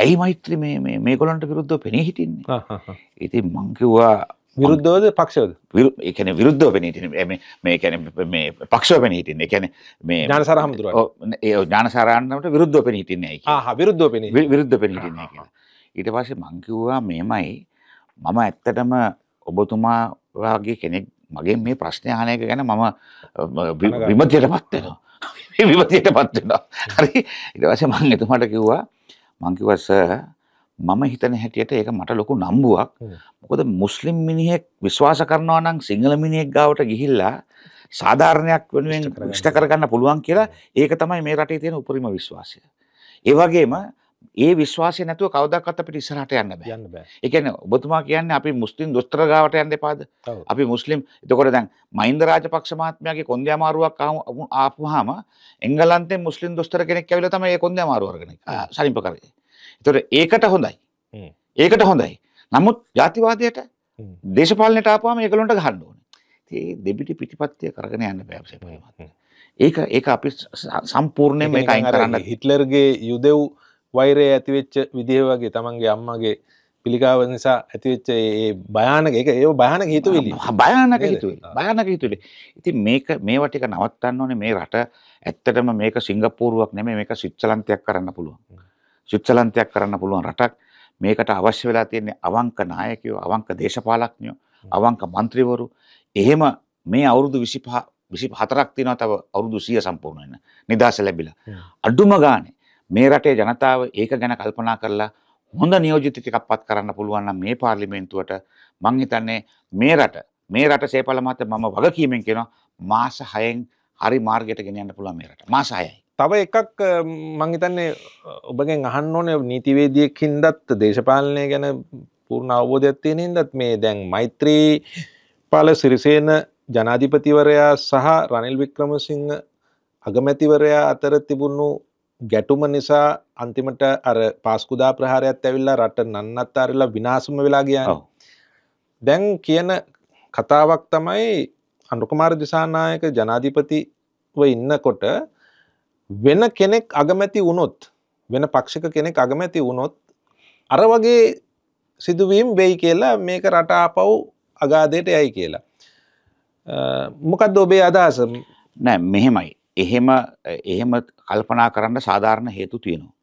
ඇයි මෛත්‍රී මේ මේගොල්ලන්ට විරුද්ධව පෙනී හිටින්නේ? ඉතින් මං කිව්වා විරුද්ධෝද පක්ෂෝද එකන විරුද්ධෝ පෙනීටන මේැන මේ පක්ෂෝ පෙනීටන්න එකැන මේ ජනසර හමුදුර ඒ ජනසාරන්නට විරුද්ධෝ පෙනීටන්නේ හ විරුද්ධෝ පෙන විරුද්ධ පෙනීටන්නේ කියලා ඊට පස්සේ මංකිව්වා මෙමයි මම ඇත්තටම ඔබතුමාගේ කෙනෙක් මගේ මේ ප්‍රශ්නය හනයක ගැන මම විමතියට පත්වෙනවා විමතියට පත්වෙනවා හරි ඉටවස මං එතුමට කිව්වා මංකිවස්ස මම හිතන හැටියට ඒක මට ලොකු නම්බුවක්. මොකද මුස්ලිම් මිනිහෙක් විශ්වාස කරනවා නම් සිංහල මිනිහෙක් ගාවට ගිහිල්ලා සාධාරණයක් වෙනුවෙන් ඉෂ්ට කරගන්න පුළුවන් කියලා ඒක තමයි මේ රටේ තියෙන උපරිම විශ්වාසය. ඒ වගේම ඒ විශ්වාසය නැතුව කවදක්වත් අපිට ඉස්සරහට යන්න බෑ. යන්න බෑ. ඒ කියන්නේ ඔබතුමා කියන්නේ අපි මුස්ලිම් දොස්තර ගාවට යන්න එපාද? අපි මුස්ලිම් එතකොට දැන් මහින්ද රාජපක්ෂ මහත්මයාගේ කොන්දේ අමාරුවක් ආපුවාම එංගලන්තේ මුස්ලිම් දොස්තර කෙනෙක් ඇවිල්ලා තමයි ඒ කොන්දේ අමාරුව අරගෙන සරිම්ප කරන්නේ. එතකොට ඒකට හොඳයි. ඒකට හොඳයි. නමුත් ජාතිවාදයට දේශපාලනයට ආපුවාම ඒගොල්ලන්ට ගහන්න ඕනේ. ඒ දෙබිඩි පිටිපත්තිය කරගෙන යන්න බෑ අපේ පරිමත්. ඒක ඒක අපි සම්පූර්ණයෙන්ම ඒක අයින් කරන්න හිට්ලර්ගේ යුදෙව් වෛරය ඇති වෙච්ච විදිහ වගේ තමන්ගේ අම්මගේ පිළිකාව නිසා ඇතිවෙච්ච ඒ භයානක ඒක ඒ භයානක හිතුවිලි. භයානක හිතුවිලි. භයානක හිතුවිලි. ඉතින් මේක මේවා ටික නවත්තන්න ඕනේ මේ රට ඇත්තටම මේක සිංගප්පූරුවක් නෙමෙයි මේක ස්විට්සර්ලන්තයක් කරන්න පුළුවන්. යුත්සලන්තයක් කරන්න පුළුවන් රටක් මේකට අවශ්‍ය වෙලා තියෙන්නේ අවංක නායකයෝ අවංක දේශපාලඥයෝ අවංක മന്ത്രിවරු එහෙම මේ අවුරුදු 25 24ක් තියෙනවා තව අවුරුදු 100 සම්පූර්ණ වෙන නිදාස ලැබිලා අඩුම ගානේ මේ රටේ ජනතාව ඒක ගැන කල්පනා කරලා හොඳ නියෝජිත ටිකක්පත් කරන්න පුළුවන් නම් මේ පාර්ලිමේන්තුවට මං හිතන්නේ මේ රට මේ රට සේපල මත මම වගකීමෙන් කියනවා මාස 6න් හරි මාර්ගයට ගෙන යන්න පුළුවන් මේ රට මාස 6යි තව එකක් මංහිතන්නේ ඔබගෙන් අහන්න ඕන නීතිවේදියකින් දත් දේශපාලනය ගැන පූර්ණ අවබෝධයක්ත්තියෙන දත් මේ දැන් මෛත්‍රී පාල සිරිසේන ජනාධිපතිවරයා සහ රනිල් වික්‍රමසිංහ අගමැතිවරයා අතර තිබුණු ගැටුම නිසා අන්තිමට අර පාස්කුදා ප්‍රහාරයක් ඇවිල්ලා රට නන්නත් අරලා විනාසම වෙලා ගියන දැන් කියන කතාවක් තමයි අනුකුමාර දිසානායක ජනාධිපතිව ඉන්නකොට වෙන කෙනෙක් අගමැති වුණොත් වෙන පක්ෂික කෙනෙක් අගමැති වුණොත් අර වගේ සිදුවීම් වෙයි කියලා මේක රටාපව් අගාදයට යයි කියලා. මොකක්ද ඔබේ අදහස නෑ මෙහෙමයි. එහෙම එහෙම කල්පනා කරන්න සාධාරණ හේතු තියෙනවා.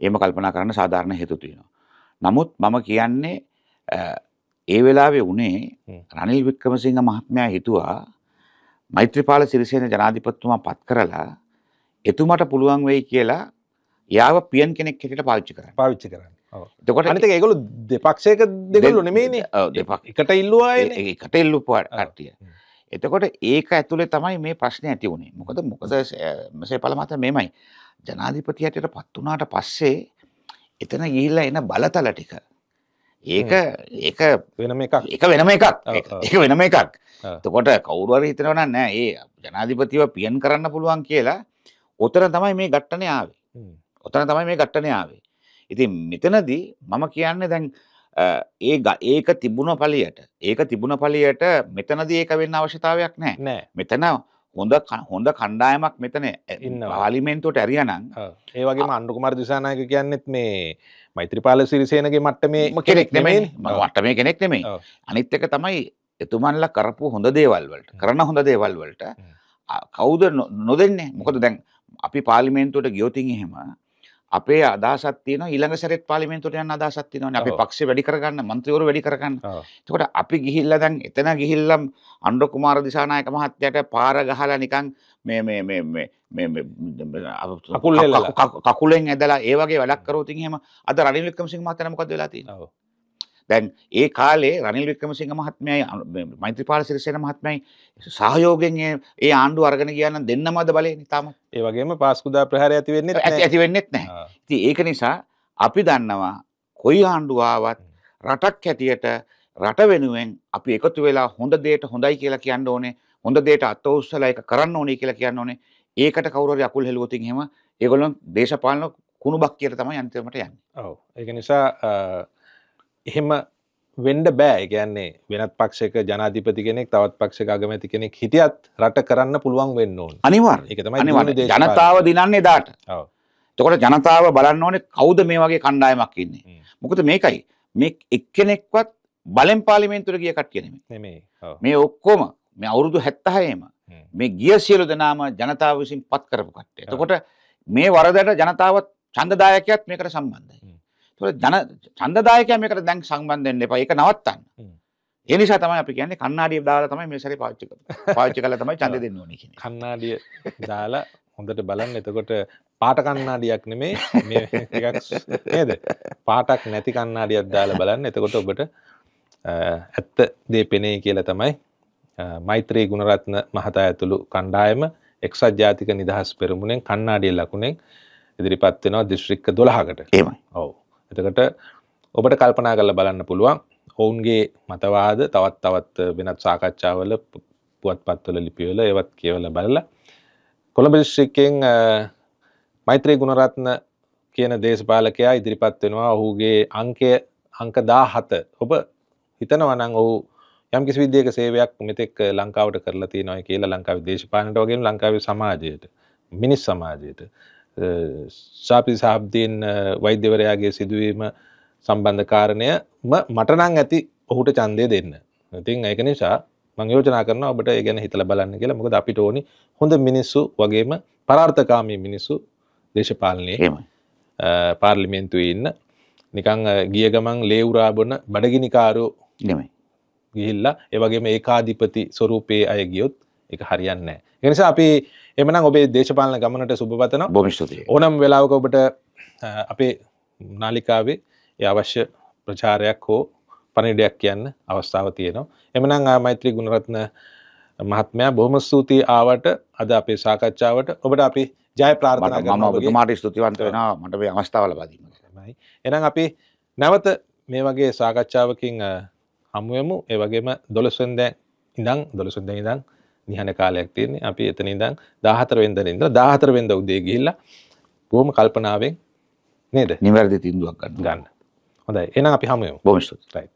එහෙම කල්පනා කරන්න සාධාරණ හේතු තියෙනවා. නමුත් මම කියන්නේ ඒ වෙලාවේ උනේ රනිල් වික්‍රමසිංහ මහත්මයා හිතුවා මෛත්‍රපාල සිරිසේන ජනාධිපතිතුමා පත් කරලා එතුමාට පුළුවන් වෙයි කියලා යාව පියන් කෙනෙක් හැටියට පාවිච්චි කරන්න. පාවිච්චි කරන්න. ඔව්. එතකොට අනිත් එක ඒගොල්ලෝ දෙපක්ෂයක දෙගොල්ලෝ නෙමෙයිනේ. ඔව් දෙපක්. එකට ඉල්ලුවායනේ. එකට ඉල්ලුවා කට්ටිය. එතකොට ඒක ඇතුලේ තමයි මේ ප්‍රශ්නේ ඇති වුනේ. මොකද මොකද මෙසේ පළමත මේමයි. ජනාධිපති හැටියට පත් වුණාට පස්සේ එතන ගිහිල්ලා එන බලතල ටික ඒක ඒක වෙනම එකක් එක වෙනම එකක් ඒක වෙනම එකක් තකොට කවුරුවර හිතනවන නෑ ඒ ජනාධිපතිව පියන් කරන්න පුළුවන් කියලා ඔතන තමයි මේ ගට්ටන ආවේ ඔතන තමයි මේ ගට්ටන ආවේ ඉතින් මෙතනදී මම කියන්නේ දැන් ඒ ඒක තිබුණ පලියට ඒක තිබුණ පලියට මෙතනදී ඒක වෙන්න අවශ්‍යතාවයක් නෑ මෙතන හොඳ හොඳ කණ්ඩායමක් මෙතන ඉන්න පාලිමෙන්න්තුවට ඇරියනං ඒවගේ අන්ඩුකුමර දිසානායක කියන්නෙත් මේ මෛත්‍රපාල සිරිසයනගේ මට්ට මේ කෙනෙක් නෙමයි මට මේ කෙනෙක් නෙමේ අනිත් එක තමයි එතුමන්ලා කරපු හොඳ දේවල්වලට කරන හොඳ දේවල්වලට කවුද නොදෙන්නේ මොකද දැන් අපි පාර්ලිමේන්තුවට ගියොත් එහෙම අපේ අදහසක් තියෙනවා ඊළඟ සැරේත් පාර්ලිමේන්තුවට යන අදහසක් තියෙනවානේ අපි පක්ෂේ වැඩි කරගන්න മന്ത്രിවරු වැඩි කරගන්න. එතකොට අපි ගිහිල්ලා දැන් එතන ගිහිල්ලා අනුර කුමාර දිසානායක මහත්තයාට පාර ගහලා නිකන් මේ මේ මේ මේ කකුලෙන් ඇදලා ඒ වගේ වැඩක් කරොත් එහෙම අද රනිල් වික්‍රමසිංහ මහත්තයා මොකද වෙලා තියෙන්නේ? දැන් ඒ කාලේ රනිල් වික්‍රමසිංහ මහත්මයයි මෛත්‍රීපාල සිරිසේන මහත්මයයි සහයෝගයෙන් ඒ ආණ්ඩුව අරගෙන ගියා නම් දෙන්නමද බලේනේ තාම. ඒ වගේම පාස්කුදා ප්‍රහාරය ඇති වෙන්නේ නැහැ. ඇති වෙන්නේත් නැහැ. ඉතින් ඒක නිසා අපි දන්නවා කොයි ආණ්ඩුව ආවත් රටක් හැටියට රට වෙනුවෙන් අපි එකතු වෙලා හොඳ දෙයට හොඳයි කියලා කියන්න ඕනේ. හොඳ දෙයට අත උස්සලා ඒක කරන්න ඕනේ කියලා කියන්න ඕනේ. ඒකට කවුරු හරි අකුල් හෙලුවොත් එහෙම ඒගොල්ලෝ දේශපාලන කුණුබක් කියලා තමයි අන්තිමට යන්නේ. ඔව්. ඒක නිසා එහෙම වෙන්ඩ බෑ ගැන්නේ වෙනත් පක්ෂක ජනාධිපති කෙනෙක් තවත් පක්ෂ අගමැති කෙනෙක් හිටියත් රට කරන්න පුළුවන් වෙන්න ඕන අනිවාර් එකතමයි ජනතාව දිනන්නේ දාට තකොට ජනතාව බලන්න ඕනේ කවුද මේ වගේ කණ්ඩායමක් ඉන්නේ මොකද මේකයි මේ එක්කෙනෙක්වත් බලෙන් පාලිමෙන්තුර ගිය කට කියනෙම මේ ඔක්කොම මේ අවුරුදු හැත්තහයම මේ ගිය සියලු දෙනාම ජනතාව විසින් පත් කරපු කට්ටේ තකොට මේ වරදට ජනතාවත් සන්දදායකයත් මේකට සම්බන්ධයි ඒතකොට ජන ඡන්දදායකයා මේකට දැන් සම්බන්ධ වෙන්න එපා. ඒක නවත්තන්න. ඒ නිසා තමයි අපි කියන්නේ කණ්ණාඩිය දාලා තමයි මේ සැරේ පාවිච්චි කරන්නේ. [laughs] පාවිච්චි කළා තමයි ඡන්ද දෙන්න ඕනේ කියන්නේ. කණ්ණාඩිය දාලා හොඳට බලන්න. එතකොට පාට කණ්ණාඩියක් නෙමේ මේ ටිකක් නේද? පාටක් නැති කණ්ණාඩියක් දාලා බලන්න. එතකොට ඔබට ඇත්ත දේ පෙනේ කියලා තමයි මෛත්‍රී ගුණරත්න මහතා ඇතුළු කණ්ඩායම එක්සත් ජාතික නිදහස් පෙරමුණෙන් කණ්ණාඩිය ලකුණෙන් ඉදිරිපත් වෙනවා දිස්ත්‍රික්ක 12කට. එහෙමයි. ඔව්. එතකට ඔබට කල්පනා කරලා බලන්න පුළුවන් ඔවුන්ගේ මතවාද තවත් තවත් වෙනත් සාකච්ඡාවල පුවත්පත්වල ලිපිවල ඒවත් කියවල බලලා කොළඹ දිස්ත්‍රික්කයෙන් මෛත්‍රී ගුණරත්න කියන දේශපාලකයා ඉදිරිපත් වෙනවා ඔහුගේ අංකය අංක 17 ඔබ හිතනවා නම් ඔහු යම් කිසි විදියක සේවයක් මෙතෙක් ලංකාවට කරලා තියෙනවා කියලා ලංකාවේ දේශපාලනට වගේම ලංකාවේ සමාජයට මිනිස් සමාජයට ශාපි සාබ්දයෙන් වෛද්‍යවරයාගේ සිදුවීම සම්බන්ධ කාරණය මටනං ඇති ඔහුට චන්දය දෙන්න ඉතින් ඒක නිසා මංයෝජනා කරන ඔබට ගැන හිතල බලන්න කියලා මොකද අපිට ඕනි හොඳ මිනිස්සු වගේම පරාර්ථකාමී මිනිස්සු දේශපාලනයම පාර්ලිමෙන්න්තුවේ ඉන්න නිකං ගිය ගමන් ලේවරාබොන බඩගිනිකාරු නෙමයි ගිහිල්ලා ඒවගේම ඒකාධිපති ස්වරූපයේ අය ගියොත් එක හරියන්න එනිසා අපි එමනම් ඔබේ දේශපාලන ගමනට සුභපතන බොමිස්තුති ඕනම් වෙලාවක ඔබට අපේ නාලිකාවේ අවශ්‍ය ප්‍රචාරයක් හෝ පණිඩයක් කියන්න අවස්ථාව තියෙනවා. එමනම් ආමෛත්‍රී ගුණරත්න මහත්මයා බොහොම ස්තුතියි ආවට අද අපේ සාකච්ඡාවට ඔබට අපි ජය ප්‍රාර්ථනා කරනවා. මම ඔබතුමාට ස්තුතිවන්ත වෙනවා මට මේ අවස්ථාව ලබා දීමට. එහෙනම් අපි නැවත මේ වගේ සාකච්ඡාවකින් හමුවෙමු. ඒ වගේම 12 වෙනිදා ඉඳන් 12 වෙනිදා ඉඳන් නිහන කාලයක් තියෙන්නේ අපි එතන ඉඳන් 14 වෙනිදා ඉඳලා 14 වෙනිදා උදේ ගිහිල්ලා බොහොම කල්පනාවෙන් නේද? නිවැරදි තීන්දුවක් ගන්න. ගන්න. හොඳයි. එහෙනම් අපි හමු වෙමු. බොහොම ස්තුතියි.